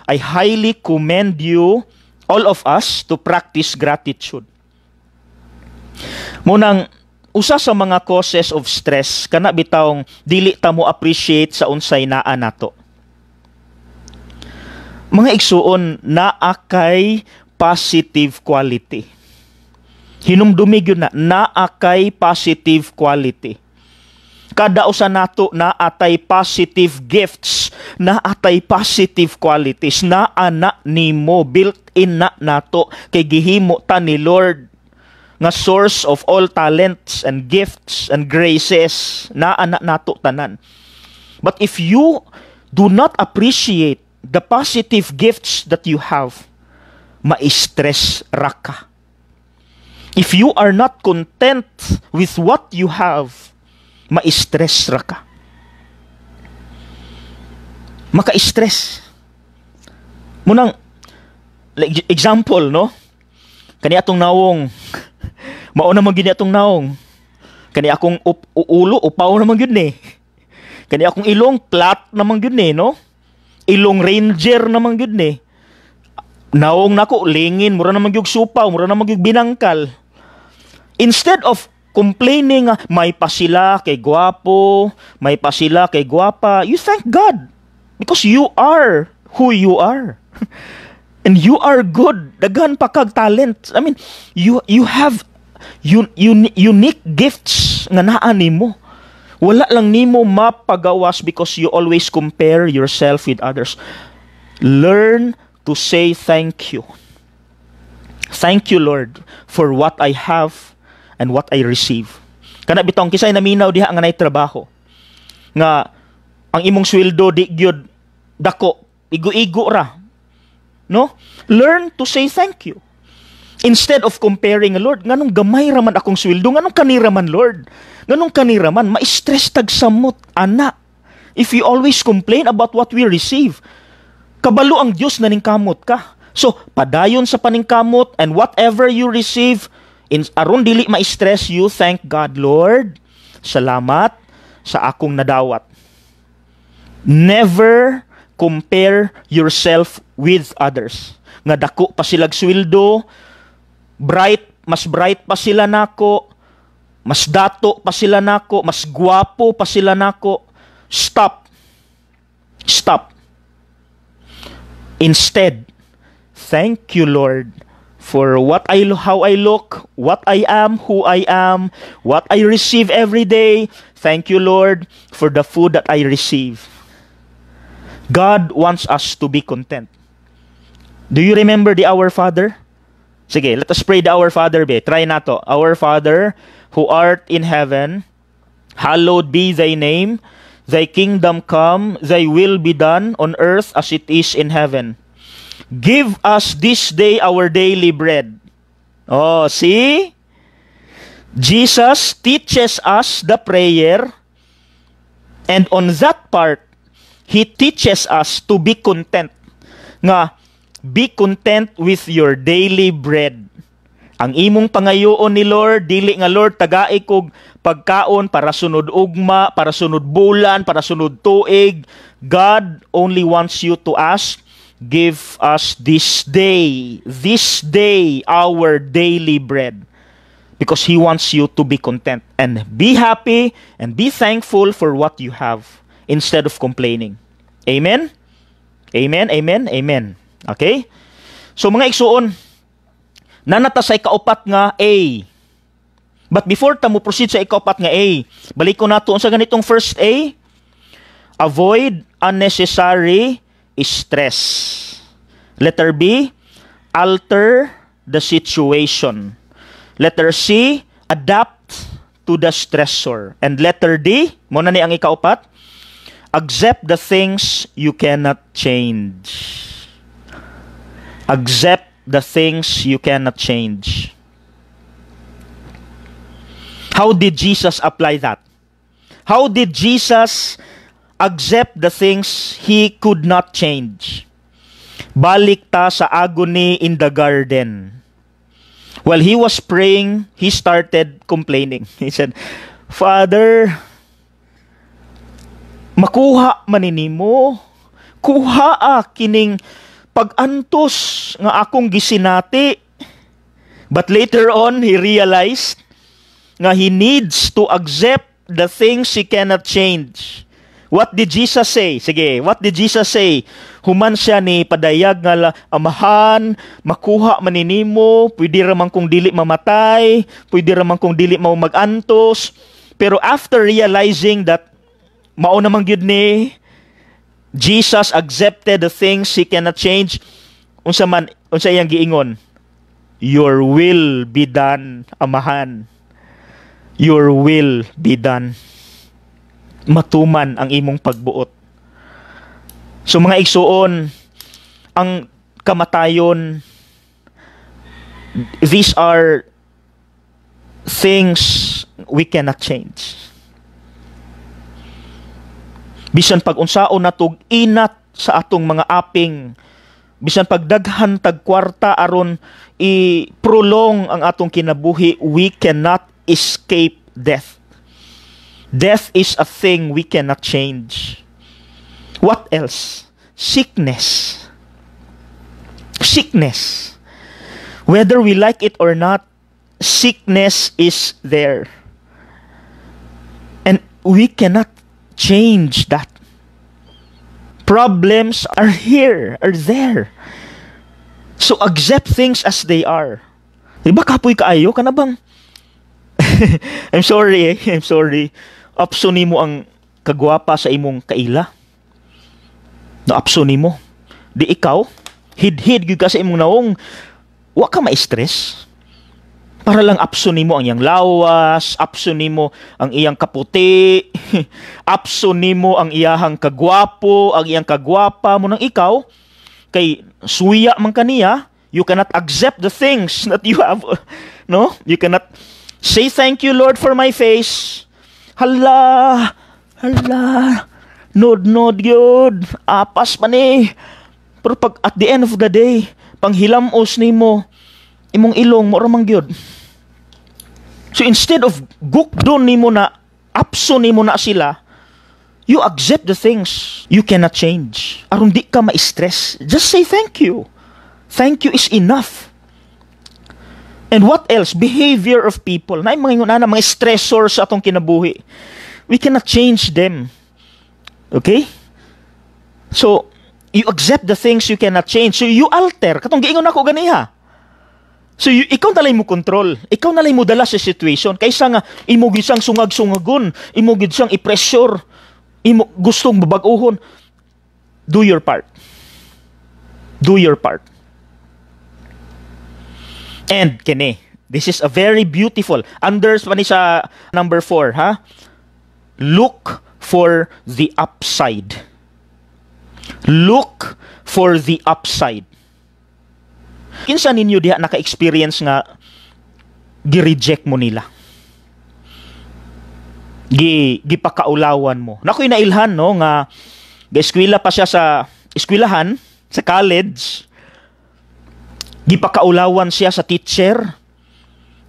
I highly commend you, all of us, to practice gratitude. Munang, usa sa mga causes of stress, kana bitawng dili ta mo appreciate sa unsay naa nato. Mga igsuon, naa kay positive quality Hinumdumig yun na, naakay positive quality. Kada usa nato na atay positive gifts, na atay positive qualities, na ana nimo built in na nato kay gihimo ta ni Lord nga source of all talents and gifts and graces na ana nato tanan. But if you do not appreciate the positive gifts that you have, ma-stress ra ka If you are not content with what you have, ma-stress ra ka. Maka-stress. Munang, like, e- example, no? Kani atong nawong, [LAUGHS] mao na gini atong naong. Kani akong up, ulo, upaw na gyud ni. Kani akong ilong, flat na gyud ni, no? Ilong ranger na gyud ni naong nako lingin mura na magyug supaw mura na magyug binangkal instead of complaining ah, may pa sila kay guwapo may pa sila kay guwapa you thank God because you are who you are [LAUGHS] and you are good daghan pa kag talent i mean you you have un, un, unique gifts nga naa nimo wala lang nimo mapagawas because you always compare yourself with others learn to say thank you. Thank you, Lord, for what I have and what I receive. Kana bitong kisay naminaw diha nga trabaho nga ang imong sweldo di gyud dako igo-igo ra. No? Learn to say thank you. Instead of comparing, Lord, nganong gamay ra man akong sweldo, nganong kanira man, Lord? Nganong kanira man, ma-stress tag samot, ana. If you always complain about what we receive, kabalo ang Dios na ningkamot ka. So, padayon sa paningkamot and whatever you receive, in, aron dili ma-stress you, thank God, Lord. Salamat sa akong nadawat. Never compare yourself with others. Nga dako pa silag sweldo, bright, mas bright pa sila nako, mas dato pa sila nako, mas guwapo pa sila nako. Stop. Stop Instead, thank you, Lord, for what I how I look, what I am, who I am, what I receive every day. Thank you, Lord, for the food that I receive. God wants us to be content. Do you remember the Our Father? Sige, let us pray the Our Father be. Try nato. Our Father, who art in heaven, hallowed be thy name. Thy kingdom come, thy will be done on earth as it is in heaven. Give us this day our daily bread. Oh, see? Jesus teaches us the prayer and on that part, He teaches us to be content. Nga, be content with your daily bread. Ang imong pangayoon ni Lord, dili nga Lord tagai kog pagkaon para sunod ugma, para sunod bulan, para sunod tuig. God only wants you to ask, give us this day, this day our daily bread. Because He wants you to be content and be happy and be thankful for what you have instead of complaining. Amen? Amen, amen, amen. Okay? So mga igsuon, Nanata sa ikaupat nga A. But before ta mo proceed sa ikaupat nga A, balik ko nato sa ganitong first A. Avoid unnecessary stress. Letter B, alter the situation. Letter C, adapt to the stressor. And letter D, muna ni ang ikaupat, accept the things you cannot change. Accept the things you cannot change. How did Jesus apply that? How did Jesus accept the things he could not change? Balik ta sa agony in the garden. While he was praying, he started complaining. [LAUGHS] He said, Father, makuha maninimo, kuha a ah, kining pagantos nga akong gisinati. But later on, he realized nga he needs to accept the things he cannot change. What did Jesus say? Sige, what did Jesus say? Human siya ni padayag nga amahan, makuha maninimo, pwede raman kong dili mamatay, pwede raman kong dili mao magantos. Pero after realizing that mao namang gyud ni Jesus accepted the things he cannot change unsa man unsa iyang giingon your will be done amahan your will be done matuman ang imong pagbuot so mga igsuon ang kamatayon these are things we cannot change Bisan pag unsaon natog inat sa atong mga aping bisan pagdaghan tag kwarta aron i-prolong ang atong kinabuhi, we cannot escape death. Death is a thing we cannot change. What else? Sickness. Sickness. Whether we like it or not, sickness is there. And we cannot change that. Problems are here, are there. So accept things as they are. Diba kapoy kaayo ka na bang? [LAUGHS] I'm sorry eh, I'm sorry. Apso ni mo ang kagwapa sa imong kaila. No apso ni mo. Di ikaw, hid-hid gyud ka sa imong naong wa ka ma-stress para lang apso nimo ang iyang lawas, apso nimo ang iyang kaputi, [LAUGHS] apso nimo ang iyahang kagwapo, ang iyang kagwapa mo nang ikaw kay suya man kaniya, you cannot accept the things [LAUGHS] that you have no? You cannot say thank you Lord for my face. Hala, hala, nod nod yun, apas man ni. Pero pag at the end of the day, panghilamos nimo imong ilong mo ramang gyud So instead of gukdo nimo na apso nimo na sila, you accept the things you cannot change. Aron di ka ma-stress, just say thank you. Thank you is enough. And what else? Behavior of people. Na mga na mga stressor sa atong kinabuhi. We cannot change them. Okay? So, you accept the things you cannot change. So, you alter. Katong giingon ako ganiha. So y- ikaw na mo control. Ikaw na mo dala sa situation kaysa nga imo gisang sungag-sungagon, imo siyang i-pressure, imo gustong babaguhon. Do your part. Do your part. And kini, this is a very beautiful. Under, pa sa number 4, ha? Look for the upside. Look for the upside. Kinsa ninyo diha naka-experience nga gi-reject mo nila? Gi gipakaulawan mo. Nako'y nailhan no nga gaeskwela pa siya sa eskwelahan, sa college. Gipakaulawan siya sa teacher.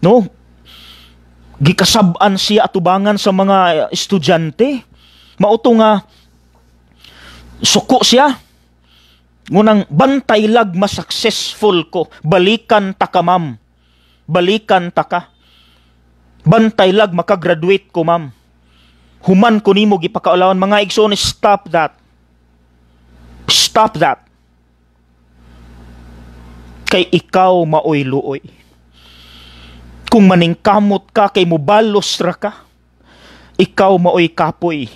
No? gikasab-an siya atubangan sa mga estudyante. Mauto nga suko siya Ngunang bantay lag masuccessful ko, balikan ta ka ma'am. Balikan ta ka. Bantay lag makagraduate ko ma'am. Human ko nimo gipakaulawan mga igsoon, stop that. Stop that. Kay ikaw maoy luoy. Kung maningkamot ka kay mubalos ra ka, ikaw maoy kapoy,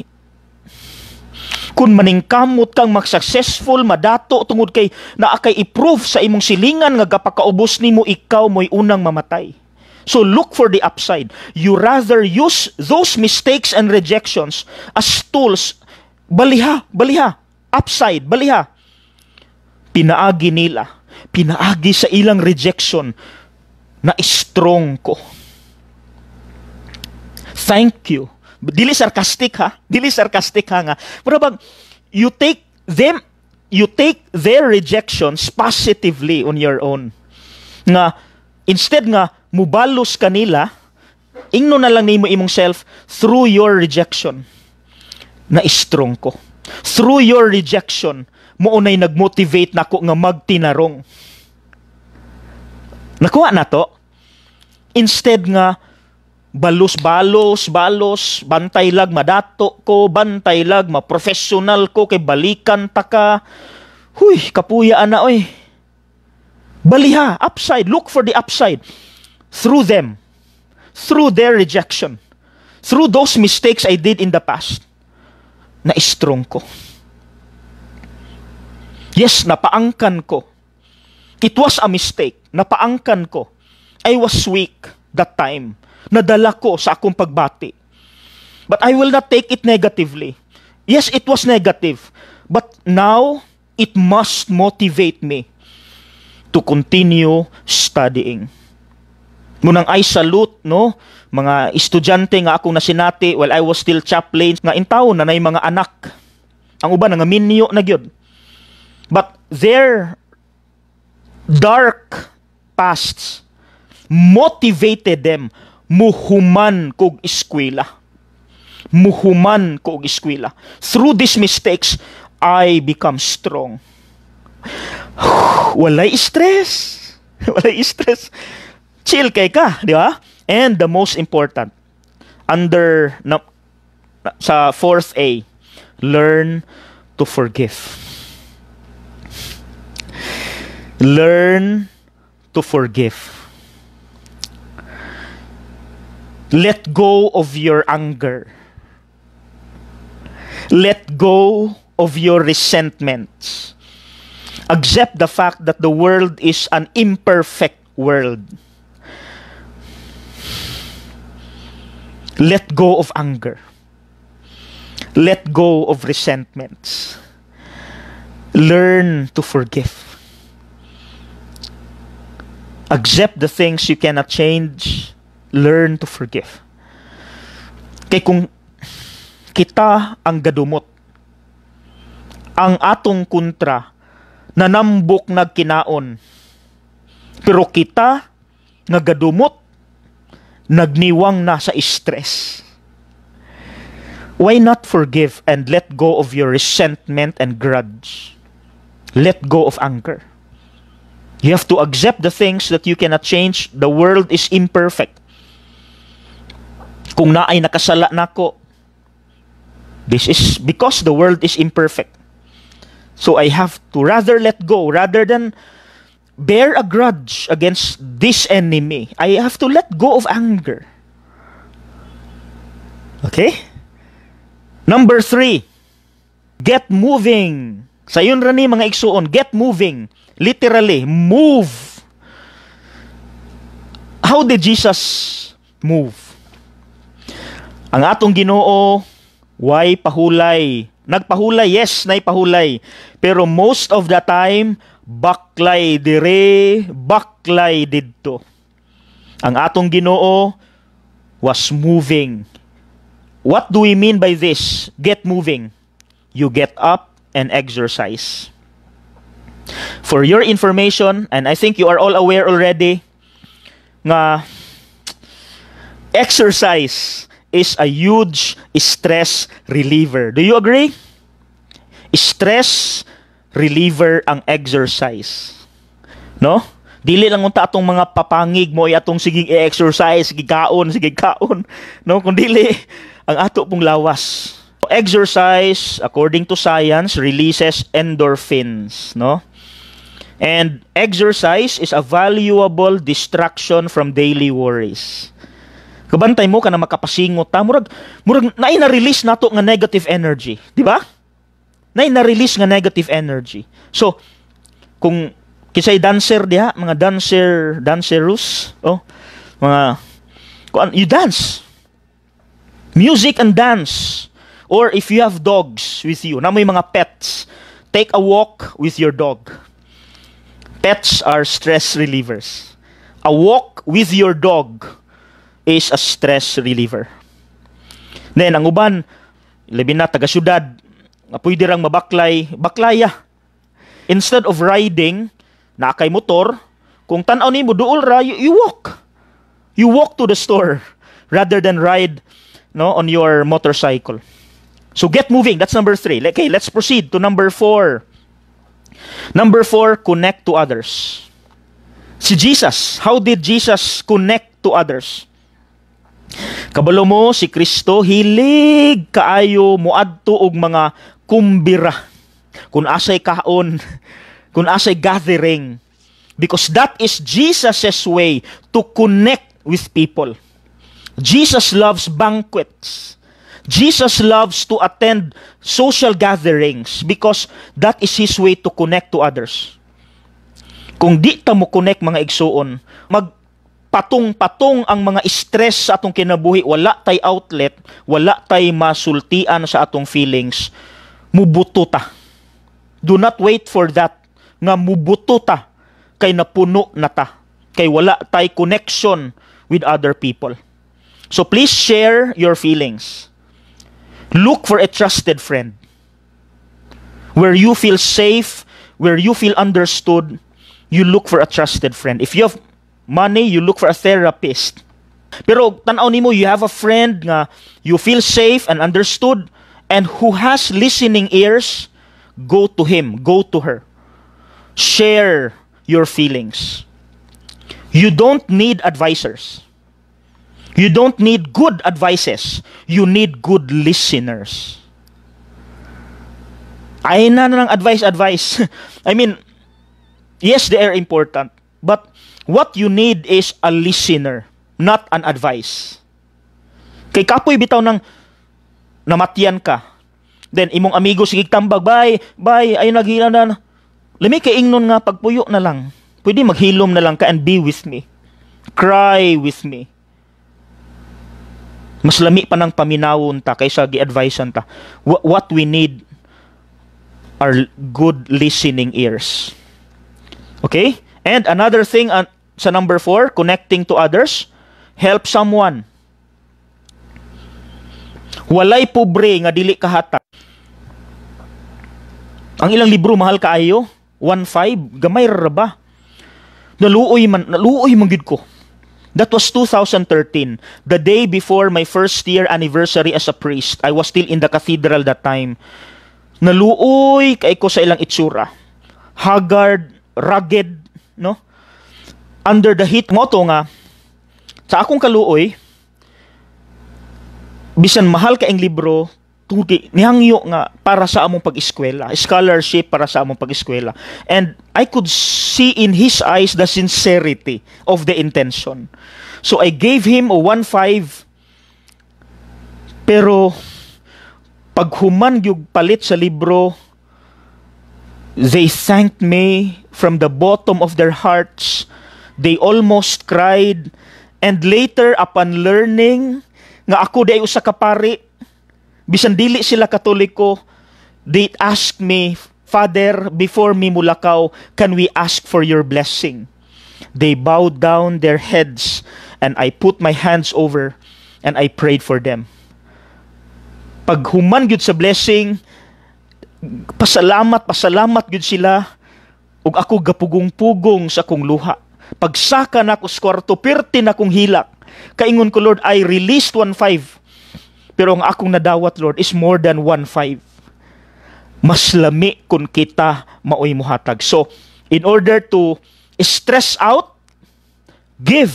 kung maningkamot kang mag-successful, madato tungod kay naa kay i-prove sa imong silingan nga gapakaubos nimo ikaw mo'y unang mamatay. So look for the upside. You rather use those mistakes and rejections as tools. Baliha, baliha. Upside, baliha. Pinaagi nila. Pinaagi sa ilang rejection na strong ko. Thank you Dili sarcastic ha. Dili sarcastic ha nga. Pero bang, you take them, you take their rejections positively on your own. Nga, instead nga, mubalos kanila, ingno na lang nimo imong self through your rejection. Na strong ko. Through your rejection, mo unay nagmotivate nako nga magtinarong. Nakuha na to. Instead nga, balos-balos, balos, bantay lag madato ko, bantay lag ma professional ko, kay balikan ta ka. Huy, kapuya ana oy. Baliha, upside, look for the upside. Through them, through their rejection, through those mistakes I did in the past, na-strong ko. Yes, napaangkan ko. It was a mistake. Napaangkan ko. I was weak that time nadala ko sa akong pagbati. But I will not take it negatively. Yes, it was negative. But now, it must motivate me to continue studying. Munang I salute, no? Mga estudyante nga akong nasinati while I was still chaplain, nga in town na mga anak. Ang uban nga minyo na gyud. But their dark pasts motivated them muhuman kog eskwela. Muhuman kog eskwela. Through these mistakes, I become strong. [SIGHS] Walay stress. [LAUGHS] Walay stress. Chill kay ka, di ba? And the most important, under na, sa fourth A, learn to forgive. Learn to forgive. Let go of your anger. Let go of your resentments. Accept the fact that the world is an imperfect world. Let go of anger. Let go of resentments. Learn to forgive. Accept the things you cannot change learn to forgive. Kay kung kita ang gadumot, ang atong kontra, nanambok nagkinaon, pero kita nga gadumot, nagniwang na sa stress. Why not forgive and let go of your resentment and grudge? Let go of anger. You have to accept the things that you cannot change. The world is imperfect kung naay nakasala nako. This is because the world is imperfect. So I have to rather let go rather than bear a grudge against this enemy. I have to let go of anger. Okay? Number three, get moving. sayon rani mga iksuon get moving. Literally, move. How did Jesus move? Ang atong Ginoo why pahulay. Nagpahulay, yes, naipahulay. Pero most of the time, baklay dire, baklay dito. Ang atong Ginoo was moving. What do we mean by this? Get moving. You get up and exercise. For your information, and I think you are all aware already, nga exercise is a huge stress reliever. Do you agree? Stress reliever ang exercise. No? Dili lang unta atong mga papangig mo atong sige i-exercise, sige kaon. no? Kung dili ang ato pong lawas. Exercise, according to science, releases endorphins, no? And exercise is a valuable distraction from daily worries. Kabantay mo ka na makapasingot ta murag murag na ina-release nato nga negative energy, di ba? Na ina-release nga negative energy. So kung kisay dancer diha, mga dancer, dancerus, oh, mga kuan you dance. Music and dance. Or if you have dogs with you, na may mga pets, take a walk with your dog. Pets are stress relievers. A walk with your dog is a stress reliever. Then, ang uban, labi na taga-syudad, pwede rang mabaklay, baklaya. Ah. Instead of riding, na kay motor, kung tanaw ni mo duol ra, you, you walk. You walk to the store rather than ride no, on your motorcycle. So get moving. That's number three. Okay, let's proceed to number four. Number four, connect to others. Si Jesus, how did Jesus connect to others? Kabalo mo si Kristo hilig kaayo moadto og mga kumbira kun asay kaon [LAUGHS] kun asay gathering because that is Jesus's way to connect with people. Jesus loves banquets. Jesus loves to attend social gatherings because that is his way to connect to others. Kung di ta mo connect mga igsuon, mag patong-patong ang mga stress sa atong kinabuhi, wala tay outlet, wala tay masultian sa atong feelings, mubuto ta. Do not wait for that nga mubuto ta kay napuno na ta, kay wala tay connection with other people. So please share your feelings. Look for a trusted friend where you feel safe, where you feel understood, you look for a trusted friend. If you have money, you look for a therapist. Pero tanaw nimo you have a friend nga you feel safe and understood and who has listening ears, go to him, go to her. Share your feelings. You don't need advisors. You don't need good advices. You need good listeners. Ay na ng advice, advice. [LAUGHS] I mean, yes, they are important. But What you need is a listener, not an advice. Kay kapoy bitaw ng namatyan ka. Then imong amigo sige tambag, bye, bye, ay naghila na. Lami kay ingnon nga pagpuyo na lang. Pwede maghilom na lang ka and be with me. Cry with me. Mas lami pa ng paminawon ta kaysa gi advise ta. What we need are good listening ears. Okay? And another thing, an sa number four, connecting to others, help someone. Walay pobre nga dili kahata. Ang ilang libro mahal kaayo, 1.5, gamay ra ba? Naluoy man, naluoy man gid ko. That was 2013, the day before my first year anniversary as a priest. I was still in the cathedral that time. Naluoy kay ko sa ilang itsura. Haggard, rugged, no? under the heat moto nga sa akong kaluoy bisan mahal ka ang libro tugi nihangyo nga para sa among pag-eskwela scholarship para sa among pag-eskwela and I could see in his eyes the sincerity of the intention so I gave him a 1.5 pero paghuman yung palit sa libro they thanked me from the bottom of their hearts They almost cried. And later, upon learning nga ako day usa ka pari, bisan dili sila katoliko, they asked me, Father, before me mulakaw, can we ask for your blessing? They bowed down their heads, and I put my hands over, and I prayed for them. Pag human gyud sa blessing, pasalamat, pasalamat gyud sila, ug ako gapugong-pugong sa akong luha. Pagsaka na ko skwarto, pirti na kong hilak. Kaingon ko, Lord, I released 1.5. Pero ang akong nadawat, Lord, is more than 1.5. Mas lami kung kita maoy muhatag. So, in order to stress out, give.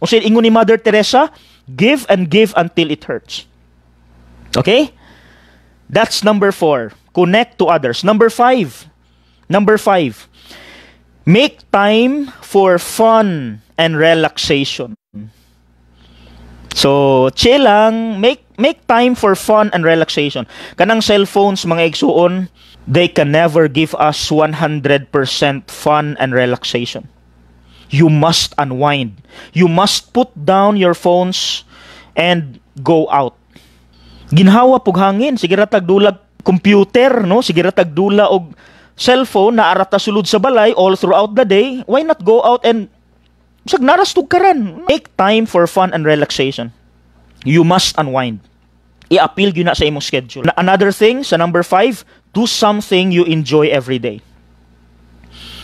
O sin, ingon ni Mother Teresa, give and give until it hurts. Okay? That's number four. Connect to others. Number five. Number five Make time for fun and relaxation. So, chill lang. Make make time for fun and relaxation. Kanang cellphones, mga igsuon, they can never give us 100% fun and relaxation. You must unwind. You must put down your phones and go out. Ginhawa pug hangin, sige ra tagdula computer, no? Sige ra tagdula og cellphone na arat na sulod sa balay all throughout the day, why not go out and sag narastog ka ran. Take time for fun and relaxation. You must unwind. I-appeal yun na sa imong schedule. another thing, sa number five, do something you enjoy every day.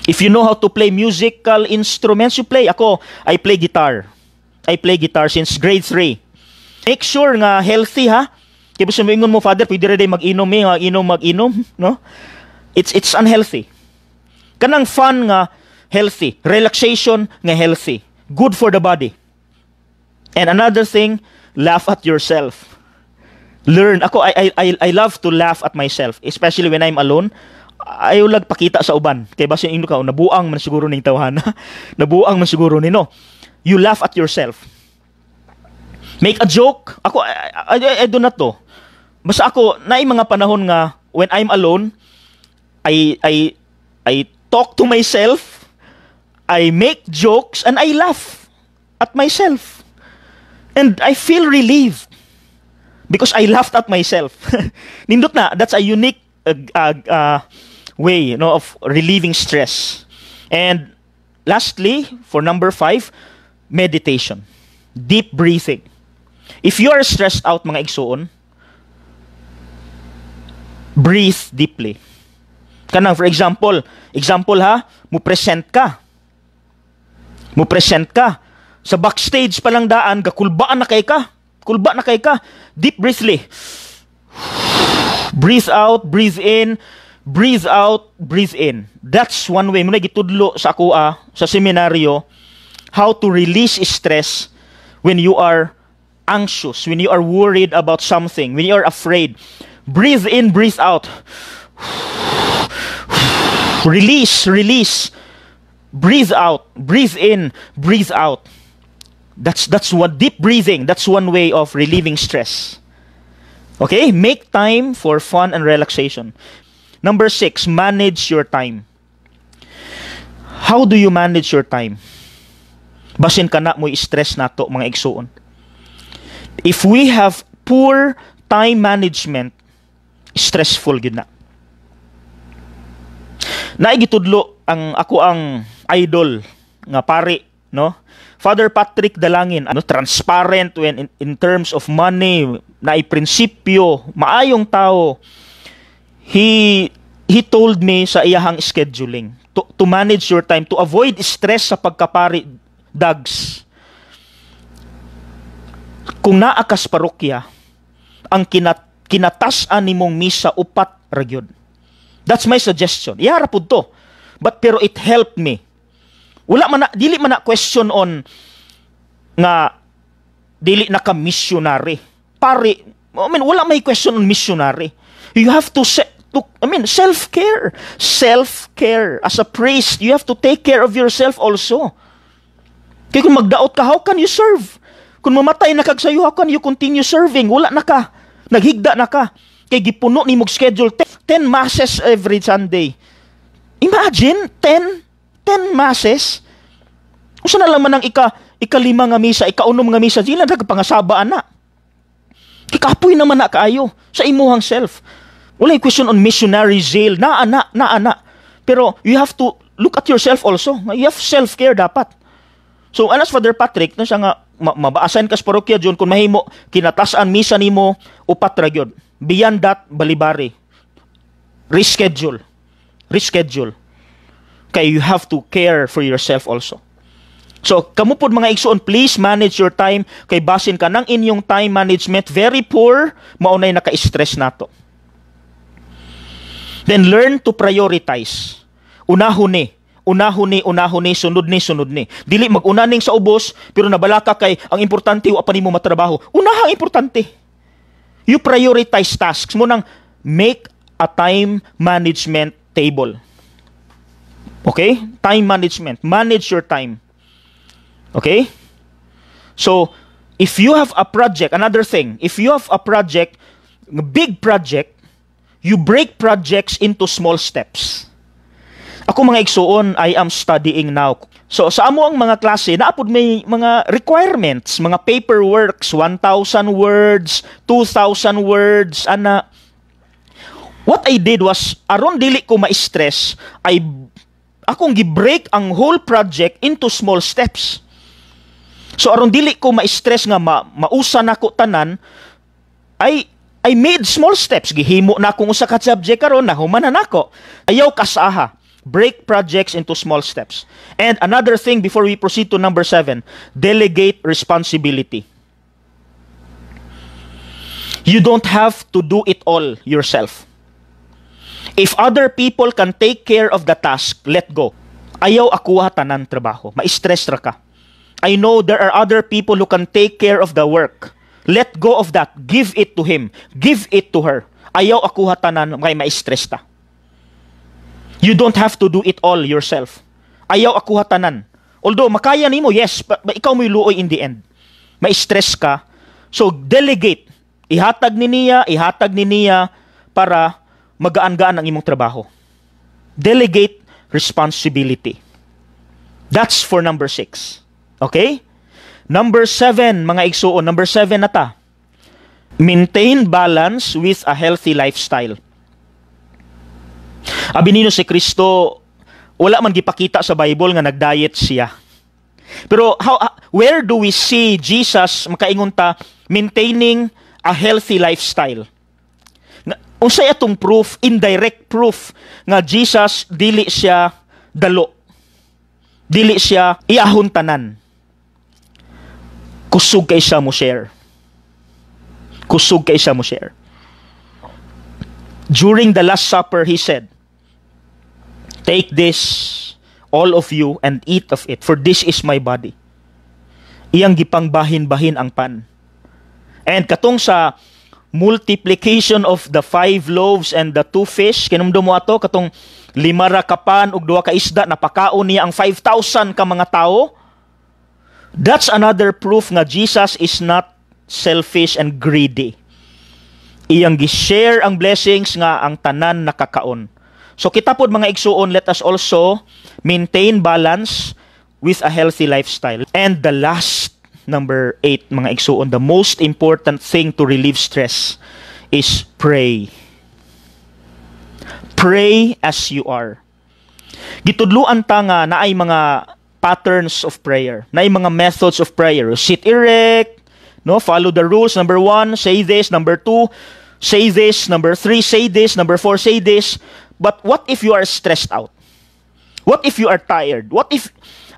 If you know how to play musical instruments, you play. Ako, I play guitar. I play guitar since grade 3. Make sure nga healthy ha. Kaya sa mingon mo, Father, pwede rin mag-inom eh, mag-inom, mag-inom, [LAUGHS] no? it's it's unhealthy kanang fun nga healthy relaxation nga healthy good for the body and another thing laugh at yourself learn ako I I I love to laugh at myself especially when I'm alone ayaw lag pakita sa uban kay basin ing ka nabuang man siguro ning tawhana [LAUGHS] nabuang man siguro nino you laugh at yourself make a joke ako I, I, I, do not to basta ako naay mga panahon nga when I'm alone I I I talk to myself, I make jokes and I laugh at myself. And I feel relieved because I laughed at myself. [LAUGHS] Nindot na, that's a unique uh, uh, uh, way you know, of relieving stress. And lastly, for number 5, meditation. Deep breathing. If you are stressed out, mga igsoon, breathe deeply. Kanang for example, example ha, mo present ka. Mo present ka. Sa backstage pa lang daan, gakulbaan na kay ka. Kulba na kay ka. Deep briefly. Breathe out, breathe in, breathe out, breathe in. That's one way. mo Muna gitudlo sa ako ah, sa seminaryo, how to release stress when you are anxious, when you are worried about something, when you are afraid. Breathe in, breathe out. Release, release. Breathe out, breathe in, breathe out. That's that's what deep breathing. That's one way of relieving stress. Okay? Make time for fun and relaxation. Number 6, manage your time. How do you manage your time? Basin ka na mo stress nato mga igsuon. If we have poor time management, stressful gyud na. Naigitudlo ang ako ang idol nga pari no Father Patrick Dalangin ano transparent when in, in terms of money na prinsipyo maayong tao he he told me sa iyahang scheduling to, to manage your time to avoid stress sa pagkapari dags kung naa kas parokya ang kinat kinatas-an nimong misa upat regyon That's my suggestion. Iyara pud to. But pero it helped me. Wala man na, dili man na question on nga dili na ka missionary. Pare, I mean, wala may question on missionary. You have to set to, I mean, self-care. Self-care. As a priest, you have to take care of yourself also. Kaya kung magdaot ka, how can you serve? Kung mamatay na kag how can you continue serving? Wala na ka. Naghigda na ka kay gipuno ni mo schedule 10 masses every Sunday. Imagine 10 10 masses. Usa na lang man ang ika ikalima nga misa, ikaunom nga misa, dili na pangasabaan ana. Kikapoy naman na kaayo sa imuhang self. Wala question on missionary zeal, na ana, na ana. Pero you have to look at yourself also. You have self-care dapat. So, anas Father Patrick, na siya nga, mabaasan sa parokya dyan, kung mahimo, kinatasan misa nimo, upat ra Beyond that, balibari. Reschedule. Reschedule. Kaya you have to care for yourself also. So, kamo pod mga igsoon, please manage your time kay basin ka ng inyong time management very poor maunay naka-stress nato. Then learn to prioritize. Unahon ni, unahon ni, unahon ni, sunod ni, sunod ni. Dili maguna ning sa ubos pero nabalaka kay ang importante wa pa nimo matrabaho. Unaha ang importante. You prioritize tasks mo nang make a time management table. Okay? Time management. Manage your time. Okay? So, if you have a project, another thing, if you have a project, a big project, you break projects into small steps. Ako mga igsuon, I am studying now. So sa amo ang mga klase, naapod may mga requirements, mga paperworks, 1,000 words, 2,000 words, ana. What I did was, aron dili ko ma-stress, I akong gi-break ang whole project into small steps. So aron dili ko ma-stress nga ma mausa na ko tanan, I I made small steps. Gihimo na akong usa ka subject karon nahuman na nako. Ayaw kasaha. Break projects into small steps. And another thing before we proceed to number seven, delegate responsibility. You don't have to do it all yourself. If other people can take care of the task, let go. Ayaw akuha tanan trabaho. Ma-stress ra ka. I know there are other people who can take care of the work. Let go of that. Give it to him. Give it to her. Ayaw akuha tanan kay ma-stress ta. You don't have to do it all yourself. Ayaw akuha tanan. Although makaya nimo, yes, but, but ikaw may luoy in the end. May stress ka. So delegate. Ihatag ni niya, ihatag ni niya para magaan-gaan ang imong trabaho. Delegate responsibility. That's for number six. Okay? Number seven, mga igsuon, number seven na ta. Maintain balance with a healthy lifestyle. Abinino si Kristo wala man gipakita sa Bible nga nag-diet siya. Pero how ah, where do we see Jesus makaingon ta maintaining a healthy lifestyle? Unsay atong proof, indirect proof nga Jesus dili siya dalo. Dili siya iahon Kusog kay siya mo share. Kusog kay siya mo share. During the last supper he said, Take this, all of you, and eat of it, for this is my body. Iyang gipangbahin-bahin ang pan. And katong sa multiplication of the five loaves and the two fish, kinumdo ato, katong lima ra kapan ug duha ka isda, napakaon niya ang 5,000 ka mga tao. That's another proof nga Jesus is not selfish and greedy. Iyang gi-share ang blessings nga ang tanan nakakaon. So kita pod mga igsuon, let us also maintain balance with a healthy lifestyle. And the last, number 8 mga igsuon, the most important thing to relieve stress is pray. Pray as you are. Gitudluan ta nga na ay mga patterns of prayer, na ay mga methods of prayer. Sit erect, no, follow the rules. Number one, say this. Number two, say this. Number three, say this. Number four, say this. But what if you are stressed out? What if you are tired? What if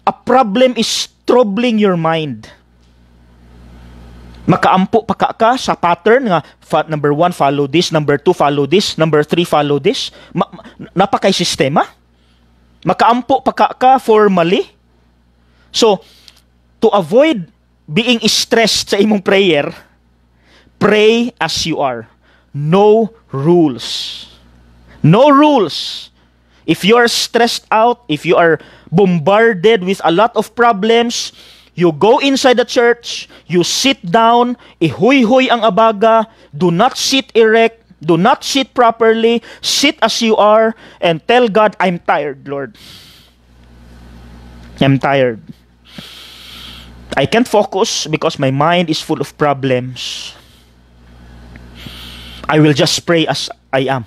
a problem is troubling your mind? Makaampo pa ka, ka sa pattern nga fa, number one, follow this. Number two, follow this. Number three, follow this. Ma, ma, napakay sistema. Makaampo pa ka, ka formally. So, to avoid being stressed sa imong prayer, pray as you are. No rules. No rules. If you are stressed out, if you are bombarded with a lot of problems, you go inside the church, you sit down, ihuy-huy ang abaga, do not sit erect, do not sit properly, sit as you are, and tell God, I'm tired, Lord. I'm tired. I can't focus because my mind is full of problems. I will just pray as I am.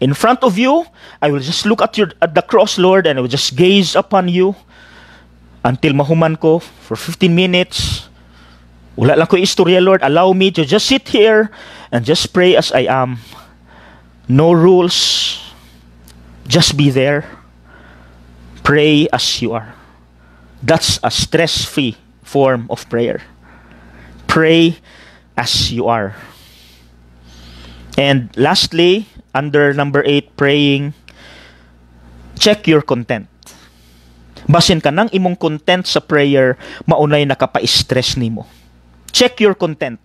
in front of you. I will just look at, your, at the cross, Lord, and I will just gaze upon you until mahuman ko for 15 minutes. Wala lang ko istorya, Lord. Allow me to just sit here and just pray as I am. No rules. Just be there. Pray as you are. That's a stress-free form of prayer. Pray as you are. And lastly, under number 8, praying, check your content. Basin ka ng imong content sa prayer, maunay nakapa-stress nimo. Check your content.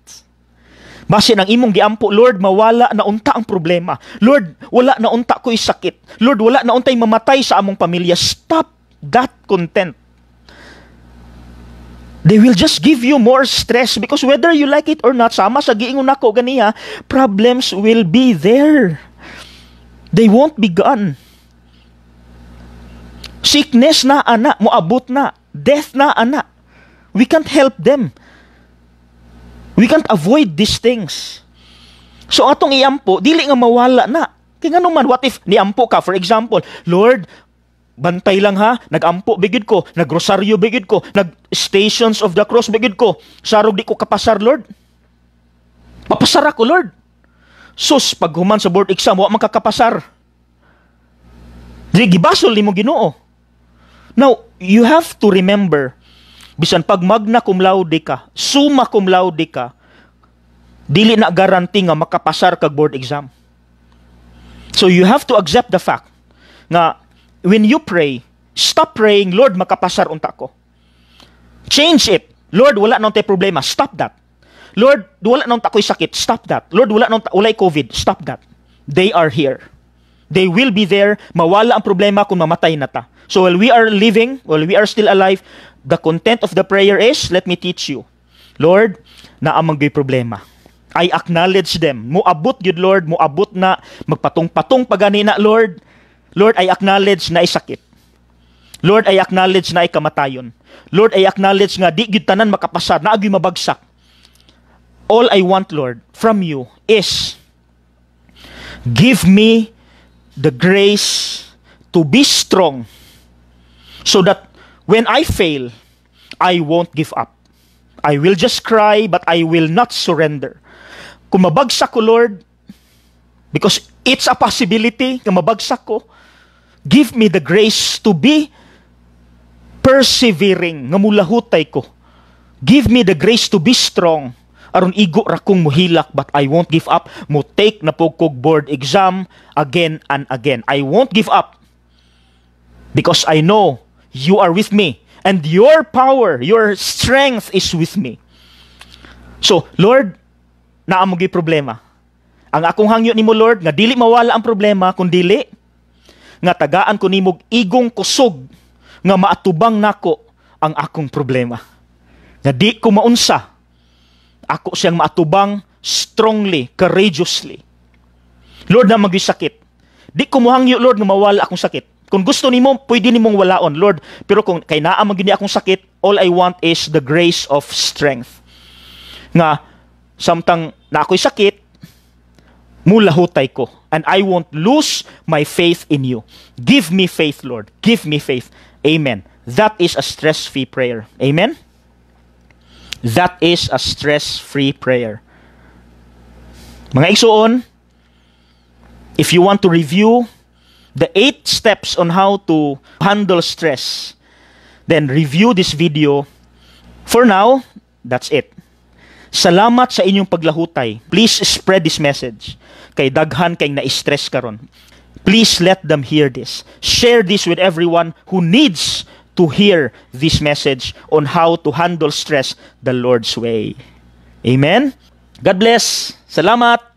Basin ang imong giampo, Lord, mawala na unta ang problema. Lord, wala na unta ko'y sakit. Lord, wala na untay mamatay sa among pamilya. Stop that content. They will just give you more stress because whether you like it or not, sama sa giingon nako ganiha, problems will be there they won't be gone. Sickness na ana, moabot na, death na ana. We can't help them. We can't avoid these things. So atong iampo, dili nga mawala na. Kaya nga naman, what if niampo ka? For example, Lord, bantay lang ha, nagampo bigid ko, nagrosaryo bigid ko, nagstations of the cross bigid ko, sarog di ko kapasar, Lord. Papasara ko, Lord. Sus, paghuman sa board exam, wa makakapasar. Di gibasol mo Ginoo. Now, you have to remember, bisan pag magna cum laude ka, summa cum laude ka, dili na garanti nga makapasar kag board exam. So you have to accept the fact nga when you pray, stop praying, Lord, makapasar unta ko. Change it. Lord, wala nang tay problema. Stop that. Lord, wala nang takoy sakit. Stop that. Lord, wala nang ulay COVID. Stop that. They are here. They will be there. Mawala ang problema kung mamatay na ta. So while we are living, while we are still alive, the content of the prayer is, let me teach you. Lord, na gay problema. I acknowledge them. Muabot gid Lord, muabot na magpatong-patong pagani na Lord. Lord, I acknowledge na isakit. Lord, I acknowledge na ay kamatayon. Lord, I acknowledge nga di gid tanan makapasad na agoy mabagsak all I want, Lord, from you is give me the grace to be strong so that when I fail, I won't give up. I will just cry, but I will not surrender. Kung mabagsak ko, Lord, because it's a possibility, na mabagsak ko, give me the grace to be persevering, ngamulahutay ko. Give me the grace to be strong aron igo ra kong muhilak but I won't give up mo take na pugkog board exam again and again I won't give up because I know you are with me and your power your strength is with me so Lord naa gi problema ang akong hangyo nimo Lord nga dili mawala ang problema kun dili nga tagaan ko nimog igong kusog nga maatubang nako ang akong problema. Nga di ko maunsa ako siyang maatubang strongly, courageously. Lord na magisakit. Di kumuhang kumuhangyo Lord nga mawala akong sakit. Kung gusto nimo, pwede nimong walaon, Lord. Pero kung kay naa man akong sakit, all I want is the grace of strength. Nga samtang na ako'y sakit, mulahutay ko. And I won't lose my faith in you. Give me faith, Lord. Give me faith. Amen. That is a stress-free prayer. Amen? That is a stress-free prayer. Mga iksuon, if you want to review the eight steps on how to handle stress, then review this video. For now, that's it. Salamat sa inyong paglahutay. Please spread this message. Kay daghan kay na-stress karon. Please let them hear this. Share this with everyone who needs to hear this message on how to handle stress the Lord's way. Amen? God bless. Salamat.